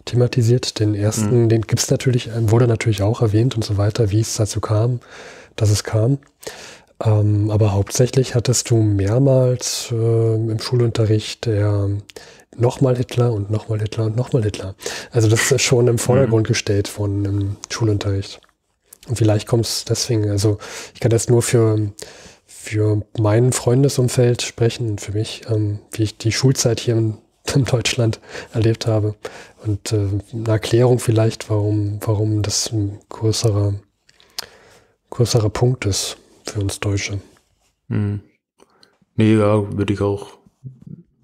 thematisiert. Den ersten, mhm. den gibt es natürlich, wurde natürlich auch erwähnt und so weiter, wie es dazu kam, dass es kam. Ähm, aber hauptsächlich hattest du mehrmals äh, im Schulunterricht äh, nochmal Hitler und nochmal Hitler und nochmal Hitler. Also das ist schon im mhm. Vordergrund mhm. gestellt von einem Schulunterricht. Und vielleicht kommt es deswegen, also ich kann das nur für für mein Freundesumfeld sprechen für mich, ähm, wie ich die Schulzeit hier in, in Deutschland erlebt habe. Und äh, eine Erklärung vielleicht, warum, warum das ein größerer, größerer Punkt ist für uns Deutsche. Hm. Nee, ja, würde ich auch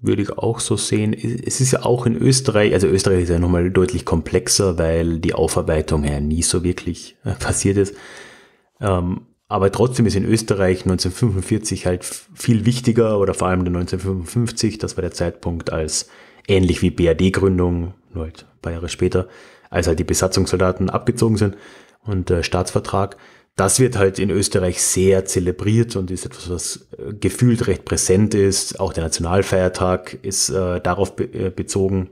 würde ich auch so sehen. Es ist ja auch in Österreich, also Österreich ist ja nochmal deutlich komplexer, weil die Aufarbeitung ja nie so wirklich äh, passiert ist. Ähm, aber trotzdem ist in Österreich 1945 halt viel wichtiger oder vor allem 1955, das war der Zeitpunkt, als ähnlich wie BRD-Gründung, nur halt ein paar Jahre später, als halt die Besatzungssoldaten abgezogen sind und äh, Staatsvertrag. Das wird halt in Österreich sehr zelebriert und ist etwas, was äh, gefühlt recht präsent ist. Auch der Nationalfeiertag ist äh, darauf be äh, bezogen.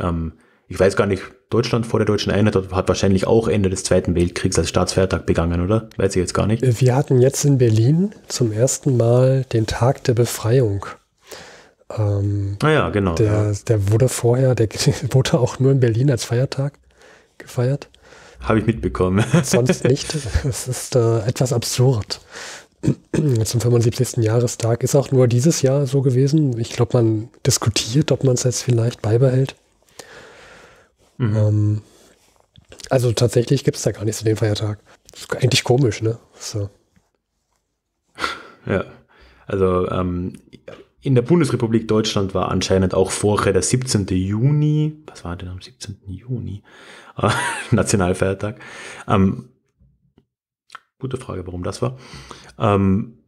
Ähm, ich weiß gar nicht, Deutschland vor der deutschen Einheit hat wahrscheinlich auch Ende des Zweiten Weltkriegs als Staatsfeiertag begangen, oder? Weiß ich jetzt gar nicht. Wir hatten jetzt in Berlin zum ersten Mal den Tag der Befreiung. Ähm, ah ja, genau. Der, der wurde vorher, der wurde auch nur in Berlin als Feiertag gefeiert. Habe ich mitbekommen. Sonst nicht. Es ist äh, etwas absurd. Zum 75. Jahrestag ist auch nur dieses Jahr so gewesen. Ich glaube, man diskutiert, ob man es jetzt vielleicht beibehält. Mhm. Ähm, also tatsächlich gibt es da gar nichts zu dem Feiertag. eigentlich komisch, ne? So. Ja, also ähm, in der Bundesrepublik Deutschland war anscheinend auch vorher der 17. Juni, was war denn am 17. Juni? Ah, Nationalfeiertag. Ähm, gute Frage, warum das war. Ähm,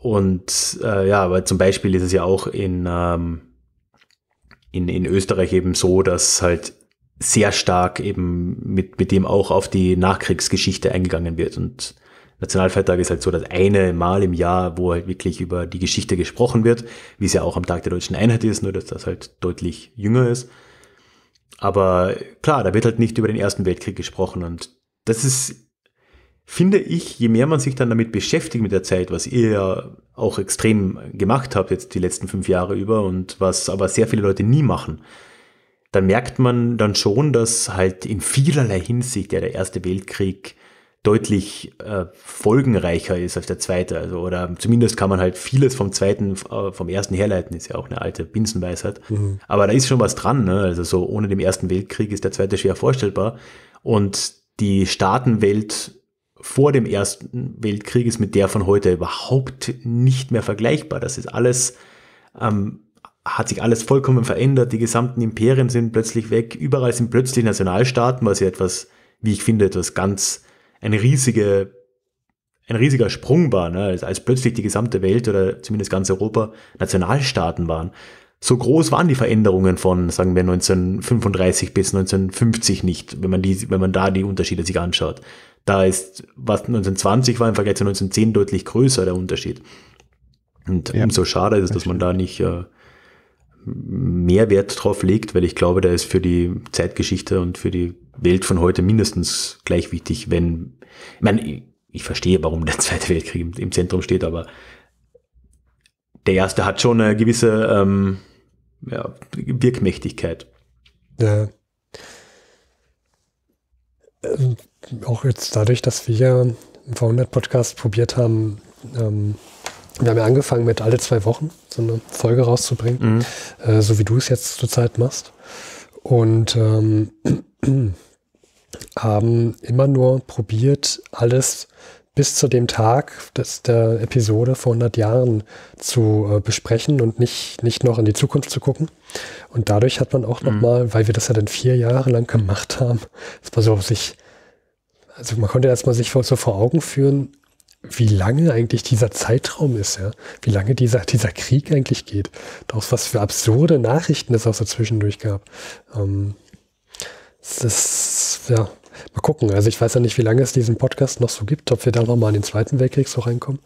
und äh, ja, aber zum Beispiel ist es ja auch in, ähm, in, in Österreich eben so, dass halt sehr stark eben mit, mit dem auch auf die Nachkriegsgeschichte eingegangen wird. Und Nationalfeiertag ist halt so das eine Mal im Jahr, wo halt wirklich über die Geschichte gesprochen wird, wie es ja auch am Tag der deutschen Einheit ist, nur dass das halt deutlich jünger ist. Aber klar, da wird halt nicht über den Ersten Weltkrieg gesprochen und das ist, finde ich, je mehr man sich dann damit beschäftigt mit der Zeit, was ihr ja auch extrem gemacht habt jetzt die letzten fünf Jahre über und was aber sehr viele Leute nie machen, da merkt man dann schon, dass halt in vielerlei Hinsicht ja der Erste Weltkrieg deutlich äh, folgenreicher ist als der zweite. Also, oder zumindest kann man halt vieles vom zweiten, äh, vom ersten herleiten, ist ja auch eine alte Binsenweisheit. Mhm. Aber da ist schon was dran. Ne? Also so ohne den Ersten Weltkrieg ist der zweite schwer vorstellbar. Und die Staatenwelt vor dem Ersten Weltkrieg ist mit der von heute überhaupt nicht mehr vergleichbar. Das ist alles ähm, hat sich alles vollkommen verändert, die gesamten Imperien sind plötzlich weg, überall sind plötzlich Nationalstaaten, was ja etwas, wie ich finde, etwas ganz, ein riesige, ein riesiger Sprung war, ne? als, als plötzlich die gesamte Welt oder zumindest ganz Europa Nationalstaaten waren. So groß waren die Veränderungen von, sagen wir, 1935 bis 1950 nicht, wenn man, die, wenn man da die Unterschiede sich anschaut. Da ist, was 1920 war im Vergleich zu 1910 deutlich größer der Unterschied. Und ja, umso schade ist es, dass man da nicht äh, mehr Wert drauf legt, weil ich glaube, da ist für die Zeitgeschichte und für die Welt von heute mindestens gleich wichtig, wenn, ich meine, ich verstehe, warum der Zweite Weltkrieg im Zentrum steht, aber der Erste hat schon eine gewisse ähm, ja, Wirkmächtigkeit. Ja. Ähm, auch jetzt dadurch, dass wir hier im V100-Podcast probiert haben, ähm, wir haben ja angefangen mit alle zwei Wochen so eine Folge rauszubringen, mhm. äh, so wie du es jetzt zurzeit machst. Und ähm, haben immer nur probiert, alles bis zu dem Tag des, der Episode vor 100 Jahren zu äh, besprechen und nicht, nicht noch in die Zukunft zu gucken. Und dadurch hat man auch mhm. nochmal, weil wir das ja dann vier Jahre lang gemacht haben, das war so auf sich, also man konnte erstmal sich so vor Augen führen, wie lange eigentlich dieser Zeitraum ist, ja, wie lange dieser, dieser Krieg eigentlich geht. Doch was für absurde Nachrichten es auch so zwischendurch gab. Ähm, das, ja, mal gucken. Also ich weiß ja nicht, wie lange es diesen Podcast noch so gibt, ob wir da nochmal in den Zweiten Weltkrieg so reinkommen.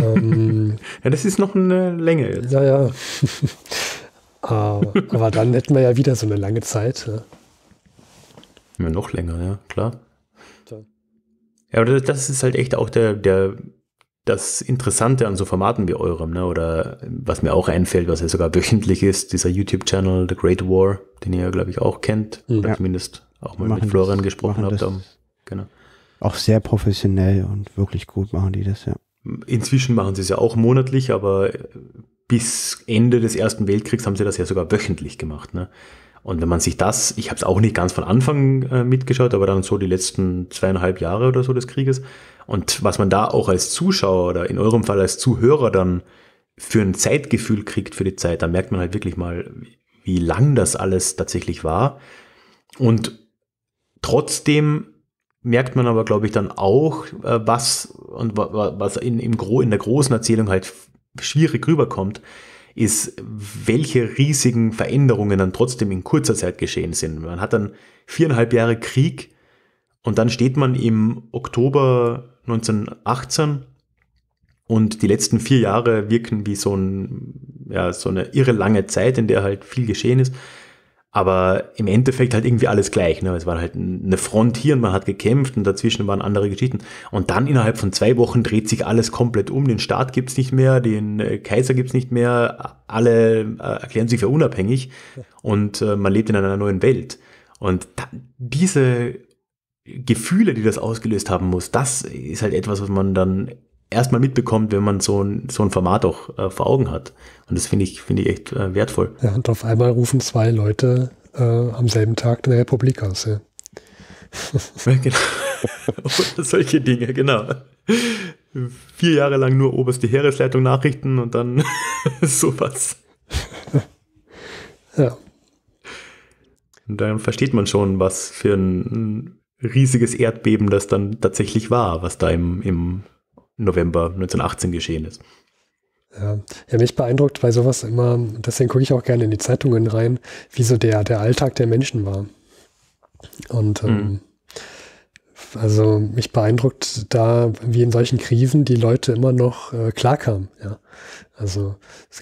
ähm, ja, das ist noch eine Länge jetzt. Ja, ja. aber dann hätten wir ja wieder so eine lange Zeit. Ja, noch länger, ja, klar. Ja, aber das ist halt echt auch der, der, das Interessante an so Formaten wie eurem, ne? oder was mir auch einfällt, was ja sogar wöchentlich ist, dieser YouTube-Channel The Great War, den ihr, glaube ich, auch kennt, mhm. ja. zumindest auch mal machen mit Florian das, gesprochen habt. Um, genau. Auch sehr professionell und wirklich gut machen die das, ja. Inzwischen machen sie es ja auch monatlich, aber äh, bis Ende des Ersten Weltkriegs haben sie das ja sogar wöchentlich gemacht. Ne? Und wenn man sich das, ich habe es auch nicht ganz von Anfang äh, mitgeschaut, aber dann so die letzten zweieinhalb Jahre oder so des Krieges. Und was man da auch als Zuschauer oder in eurem Fall als Zuhörer dann für ein Zeitgefühl kriegt für die Zeit, da merkt man halt wirklich mal, wie lang das alles tatsächlich war. Und trotzdem merkt man aber, glaube ich, dann auch, äh, was und was in, in der großen Erzählung halt schwierig rüberkommt, ist, welche riesigen Veränderungen dann trotzdem in kurzer Zeit geschehen sind. Man hat dann viereinhalb Jahre Krieg und dann steht man im Oktober 1918 und die letzten vier Jahre wirken wie so, ein, ja, so eine irre lange Zeit, in der halt viel geschehen ist. Aber im Endeffekt halt irgendwie alles gleich. Ne? Es war halt eine Front hier und man hat gekämpft und dazwischen waren andere Geschichten. Und dann innerhalb von zwei Wochen dreht sich alles komplett um. Den Staat gibt's nicht mehr, den äh, Kaiser gibt's nicht mehr. Alle äh, erklären sich für unabhängig und äh, man lebt in einer neuen Welt. Und da, diese Gefühle, die das ausgelöst haben muss, das ist halt etwas, was man dann erstmal mitbekommt, wenn man so ein, so ein Format auch äh, vor Augen hat. Und das finde ich, finde ich echt äh, wertvoll. Ja, und auf einmal rufen zwei Leute äh, am selben Tag eine Republik aus. Ja. genau. solche Dinge, genau. Vier Jahre lang nur oberste Heeresleitung Nachrichten und dann sowas. Ja. Und dann versteht man schon, was für ein riesiges Erdbeben das dann tatsächlich war, was da im, im November 1918 geschehen ist. Ja. ja, mich beeindruckt bei sowas immer, deswegen gucke ich auch gerne in die Zeitungen rein, wie so der, der Alltag der Menschen war. Und ähm, mhm. also mich beeindruckt da, wie in solchen Krisen die Leute immer noch äh, klarkamen. Ja. Also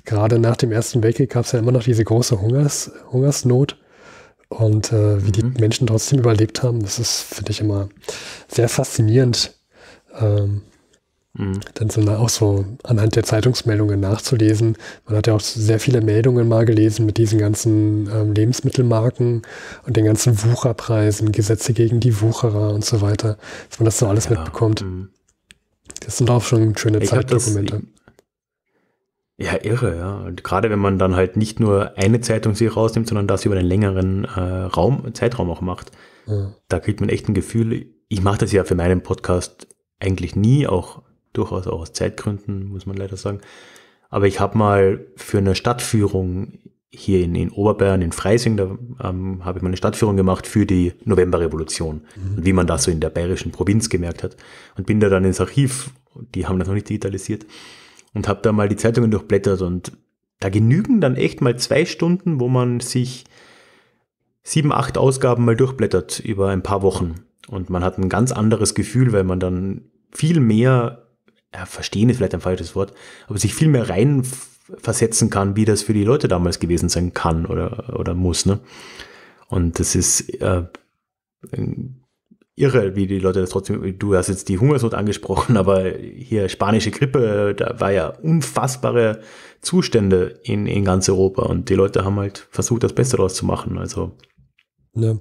gerade nach dem Ersten Weltkrieg gab es ja immer noch diese große Hungers, Hungersnot. Und äh, wie mhm. die Menschen trotzdem überlebt haben, das ist, finde ich, immer sehr faszinierend. Ähm, Mhm. Dann sind da auch so anhand der Zeitungsmeldungen nachzulesen. Man hat ja auch sehr viele Meldungen mal gelesen mit diesen ganzen ähm, Lebensmittelmarken und den ganzen Wucherpreisen, Gesetze gegen die Wucherer und so weiter, dass man das so alles ja, mitbekommt. Mhm. Das sind auch schon schöne ich Zeitdokumente. Ja, irre, ja. Und gerade wenn man dann halt nicht nur eine Zeitung sich rausnimmt, sondern das über einen längeren äh, Raum, Zeitraum auch macht, ja. da kriegt man echt ein Gefühl, ich mache das ja für meinen Podcast eigentlich nie, auch durchaus auch aus Zeitgründen, muss man leider sagen. Aber ich habe mal für eine Stadtführung hier in, in Oberbayern, in Freising, da ähm, habe ich mal eine Stadtführung gemacht für die Novemberrevolution mhm. und wie man das so in der bayerischen Provinz gemerkt hat. Und bin da dann ins Archiv, die haben das noch nicht digitalisiert, und habe da mal die Zeitungen durchblättert und da genügen dann echt mal zwei Stunden, wo man sich sieben, acht Ausgaben mal durchblättert über ein paar Wochen. Und man hat ein ganz anderes Gefühl, weil man dann viel mehr ja, verstehen ist vielleicht ein falsches Wort, aber sich viel mehr reinversetzen kann, wie das für die Leute damals gewesen sein kann oder, oder muss. Ne? Und das ist äh, irre, wie die Leute das trotzdem, du hast jetzt die Hungersnot angesprochen, aber hier spanische Grippe, da war ja unfassbare Zustände in, in ganz Europa und die Leute haben halt versucht, das Beste daraus zu machen. Also. Ja.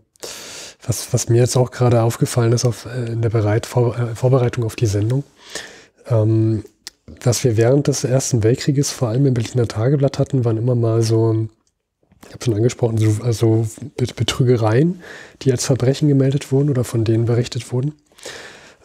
Was, was mir jetzt auch gerade aufgefallen ist auf, äh, in der Bereit Vor äh, Vorbereitung auf die Sendung, ähm, dass wir während des Ersten Weltkrieges vor allem im Berliner Tageblatt hatten, waren immer mal so, ich habe schon angesprochen, so, also Betrügereien, die als Verbrechen gemeldet wurden oder von denen berichtet wurden.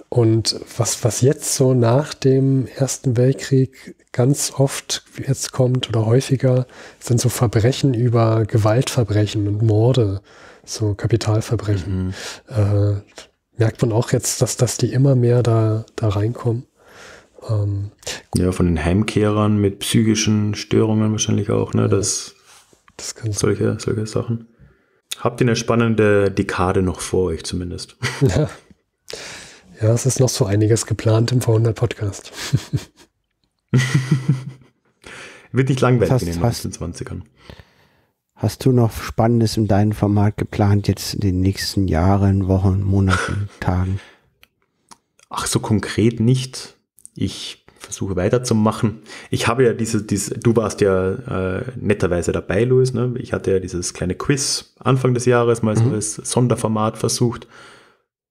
Und was, was jetzt so nach dem Ersten Weltkrieg ganz oft jetzt kommt oder häufiger, sind so Verbrechen über Gewaltverbrechen und Morde, so Kapitalverbrechen. Mhm. Äh, merkt man auch jetzt, dass, dass die immer mehr da, da reinkommen. Ähm, ja, von den Heimkehrern mit psychischen Störungen wahrscheinlich auch, ne? das, das kann solche, solche Sachen. Habt ihr eine spannende Dekade noch vor euch zumindest? Ja. Ja, es ist noch so einiges geplant im V100 Podcast. Wird nicht langweilig hast, in den hast, 20ern. Hast du noch Spannendes in deinem Format geplant jetzt in den nächsten Jahren, Wochen, Monaten, Tagen? Ach, so konkret nicht ich versuche weiterzumachen. Ich habe ja dieses, dieses du warst ja äh, netterweise dabei, Luis. Ne? Ich hatte ja dieses kleine Quiz Anfang des Jahres mal mhm. so als Sonderformat versucht.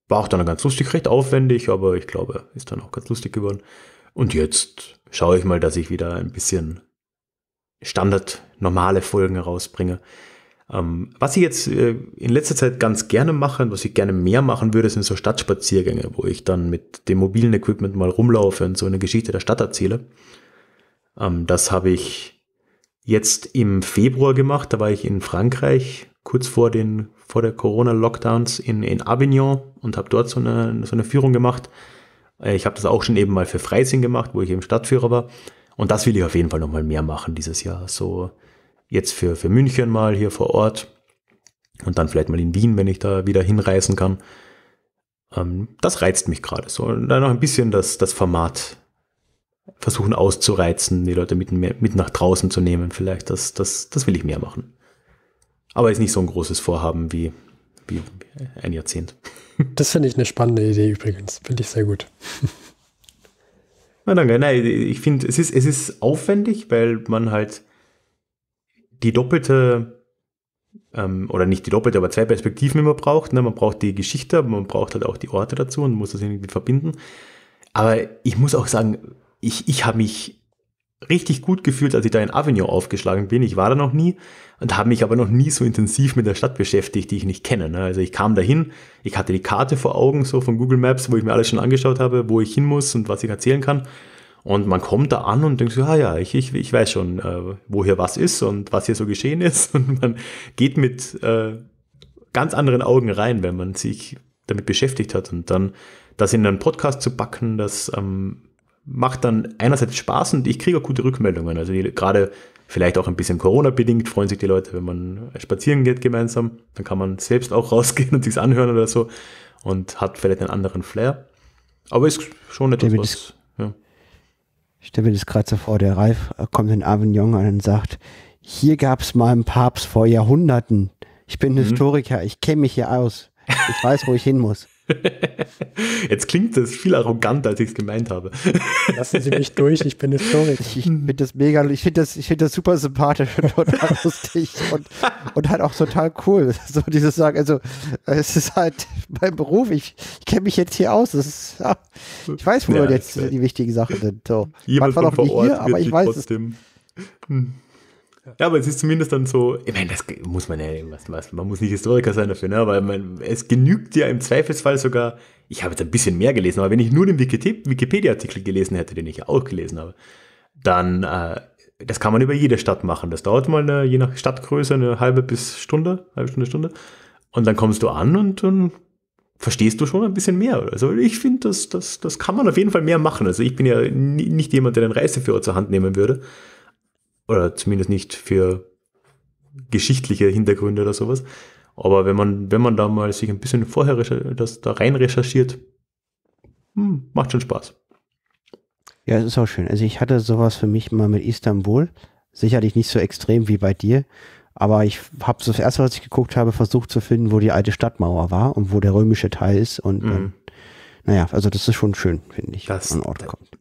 War auch dann ganz lustig, recht aufwendig, aber ich glaube, ist dann auch ganz lustig geworden. Und jetzt schaue ich mal, dass ich wieder ein bisschen Standard normale Folgen herausbringe. Ähm, was ich jetzt äh, in letzter Zeit ganz gerne mache und was ich gerne mehr machen würde, sind so Stadtspaziergänge, wo ich dann mit dem mobilen Equipment mal rumlaufe und so eine Geschichte der Stadt erzähle. Ähm, das habe ich jetzt im Februar gemacht. Da war ich in Frankreich kurz vor den vor der Corona-Lockdowns in, in Avignon und habe dort so eine, so eine Führung gemacht. Äh, ich habe das auch schon eben mal für Freising gemacht, wo ich eben Stadtführer war. Und das will ich auf jeden Fall nochmal mehr machen dieses Jahr. So Jetzt für, für München mal hier vor Ort und dann vielleicht mal in Wien, wenn ich da wieder hinreisen kann. Ähm, das reizt mich gerade so. Und dann noch ein bisschen das, das Format versuchen auszureizen, die Leute mit, mit nach draußen zu nehmen vielleicht. Das, das, das will ich mehr machen. Aber ist nicht so ein großes Vorhaben wie, wie ein Jahrzehnt. Das finde ich eine spannende Idee übrigens. Finde ich sehr gut. Na, danke. Nein, ich finde, es ist, es ist aufwendig, weil man halt die doppelte, ähm, oder nicht die doppelte, aber zwei Perspektiven immer braucht. Ne? Man braucht die Geschichte, aber man braucht halt auch die Orte dazu und muss das irgendwie verbinden. Aber ich muss auch sagen, ich, ich habe mich richtig gut gefühlt, als ich da in Avignon aufgeschlagen bin. Ich war da noch nie und habe mich aber noch nie so intensiv mit der Stadt beschäftigt, die ich nicht kenne. Ne? Also ich kam dahin, ich hatte die Karte vor Augen so von Google Maps, wo ich mir alles schon angeschaut habe, wo ich hin muss und was ich erzählen kann. Und man kommt da an und denkt so, ja, ah ja, ich, ich, ich weiß schon, äh, wo hier was ist und was hier so geschehen ist. Und man geht mit äh, ganz anderen Augen rein, wenn man sich damit beschäftigt hat. Und dann das in einen Podcast zu backen, das ähm, macht dann einerseits Spaß und ich kriege auch gute Rückmeldungen. Also gerade vielleicht auch ein bisschen Corona-bedingt freuen sich die Leute, wenn man spazieren geht gemeinsam. Dann kann man selbst auch rausgehen und sich's anhören oder so und hat vielleicht einen anderen Flair. Aber ist schon etwas, was... Ja. Ich stelle mir das gerade so vor, der Ralf äh, kommt in Avignon an und sagt, hier gab es mal einen Papst vor Jahrhunderten. Ich bin mhm. Historiker, ich kenne mich hier aus. Ich weiß, wo ich hin muss. Jetzt klingt das viel arroganter, als ich es gemeint habe. Lassen Sie mich durch, ich bin Historiker. Ich, ich finde das mega, ich finde das, find das super sympathisch und total lustig und, und halt auch total cool. So dieses Sagen, also es ist halt mein Beruf, ich, ich kenne mich jetzt hier aus. Ist, ich weiß, wo ja, jetzt die wichtigen Sachen sind. So. Jemand Manchmal von vor hier, aber ich weiß trotzdem. es. Hm. Ja, aber es ist zumindest dann so, ich meine, das muss man ja, was, was, man muss nicht Historiker sein dafür, ne? weil man, es genügt ja im Zweifelsfall sogar, ich habe jetzt ein bisschen mehr gelesen, aber wenn ich nur den Wikipedia-Artikel gelesen hätte, den ich ja auch gelesen habe, dann, äh, das kann man über jede Stadt machen. Das dauert mal eine, je nach Stadtgröße eine halbe bis Stunde, halbe Stunde, Stunde. Und dann kommst du an und dann verstehst du schon ein bisschen mehr. Also ich finde, das, das, das kann man auf jeden Fall mehr machen. Also ich bin ja nicht jemand, der den Reiseführer zur Hand nehmen würde oder zumindest nicht für geschichtliche Hintergründe oder sowas. Aber wenn man, wenn man da mal sich ein bisschen vorher das da rein recherchiert, hm, macht schon Spaß. Ja, es ist auch schön. Also ich hatte sowas für mich mal mit Istanbul. Sicherlich nicht so extrem wie bei dir. Aber ich habe das erste, was ich geguckt habe, versucht zu finden, wo die alte Stadtmauer war und wo der römische Teil ist. Und mhm. dann, naja, also das ist schon schön, finde ich, das, an Ort kommt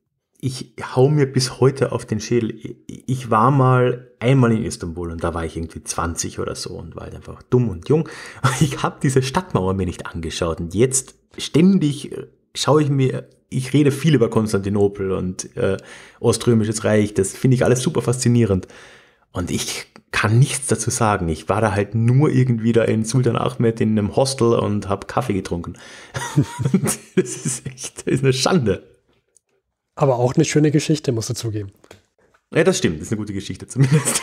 ich hau mir bis heute auf den Schädel. Ich war mal einmal in Istanbul und da war ich irgendwie 20 oder so und war halt einfach dumm und jung. Ich habe diese Stadtmauer mir nicht angeschaut und jetzt ständig äh, schaue ich mir, ich rede viel über Konstantinopel und äh, Oströmisches Reich, das finde ich alles super faszinierend. Und ich kann nichts dazu sagen. Ich war da halt nur irgendwie da in Sultan Ahmed in einem Hostel und habe Kaffee getrunken. das ist echt das ist eine Schande. Aber auch eine schöne Geschichte, musst du zugeben. Ja, das stimmt. Das ist eine gute Geschichte zumindest.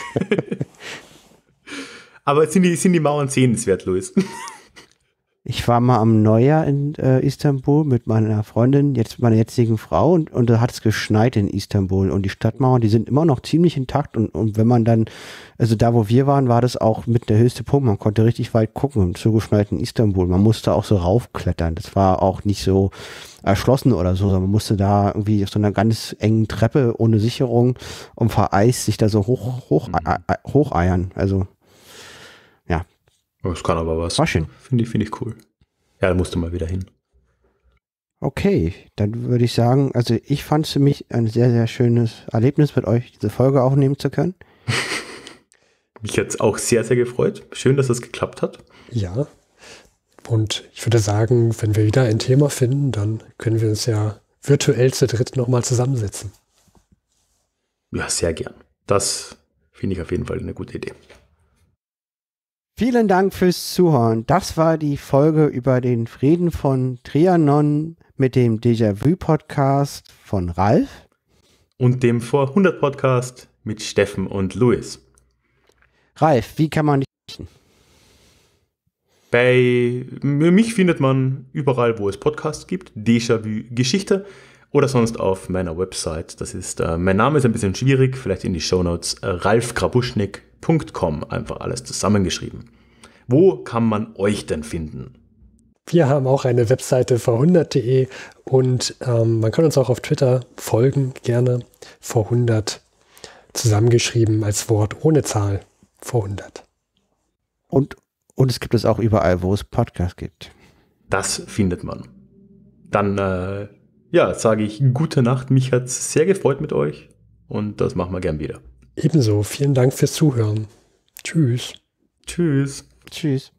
Aber sind die, sind die Mauern sehenswert, Louis? Ich war mal am Neujahr in äh, Istanbul mit meiner Freundin, jetzt meiner jetzigen Frau, und, und da hat es geschneit in Istanbul. Und die Stadtmauern, die sind immer noch ziemlich intakt. Und, und wenn man dann, also da wo wir waren, war das auch mit der höchste Punkt. Man konnte richtig weit gucken im zugeschneiten Istanbul. Man musste auch so raufklettern. Das war auch nicht so, erschlossen oder so, sondern also man musste da irgendwie auf so einer ganz engen Treppe ohne Sicherung und vereist sich da so hoch, hoch, mhm. äh, äh hocheiern. Also, ja. Das kann aber was. War schön. Finde ich, find ich cool. Ja, da musste mal wieder hin. Okay, dann würde ich sagen, also ich fand es für mich ein sehr, sehr schönes Erlebnis mit euch, diese Folge aufnehmen zu können. Mich hat es auch sehr, sehr gefreut. Schön, dass es das geklappt hat. Ja, und ich würde sagen, wenn wir wieder ein Thema finden, dann können wir uns ja virtuell zu dritt nochmal zusammensetzen. Ja, sehr gern. Das finde ich auf jeden Fall eine gute Idee. Vielen Dank fürs Zuhören. Das war die Folge über den Frieden von Trianon mit dem Déjà-vu-Podcast von Ralf. Und dem Vor 100 Podcast mit Steffen und Louis. Ralf, wie kann man dich bei mich findet man überall, wo es Podcasts gibt, Déjà-vu Geschichte oder sonst auf meiner Website. Das ist, äh, mein Name ist ein bisschen schwierig, vielleicht in die Shownotes, äh, ralfgrabuschnick.com, einfach alles zusammengeschrieben. Wo kann man euch denn finden? Wir haben auch eine Webseite vor100.de und ähm, man kann uns auch auf Twitter folgen, gerne vor100 zusammengeschrieben als Wort ohne Zahl vor 100. Und und es gibt es auch überall, wo es Podcasts gibt. Das findet man. Dann, äh, ja, sage ich gute Nacht. Mich hat es sehr gefreut mit euch und das machen wir gern wieder. Ebenso. Vielen Dank fürs Zuhören. Tschüss. Tschüss. Tschüss.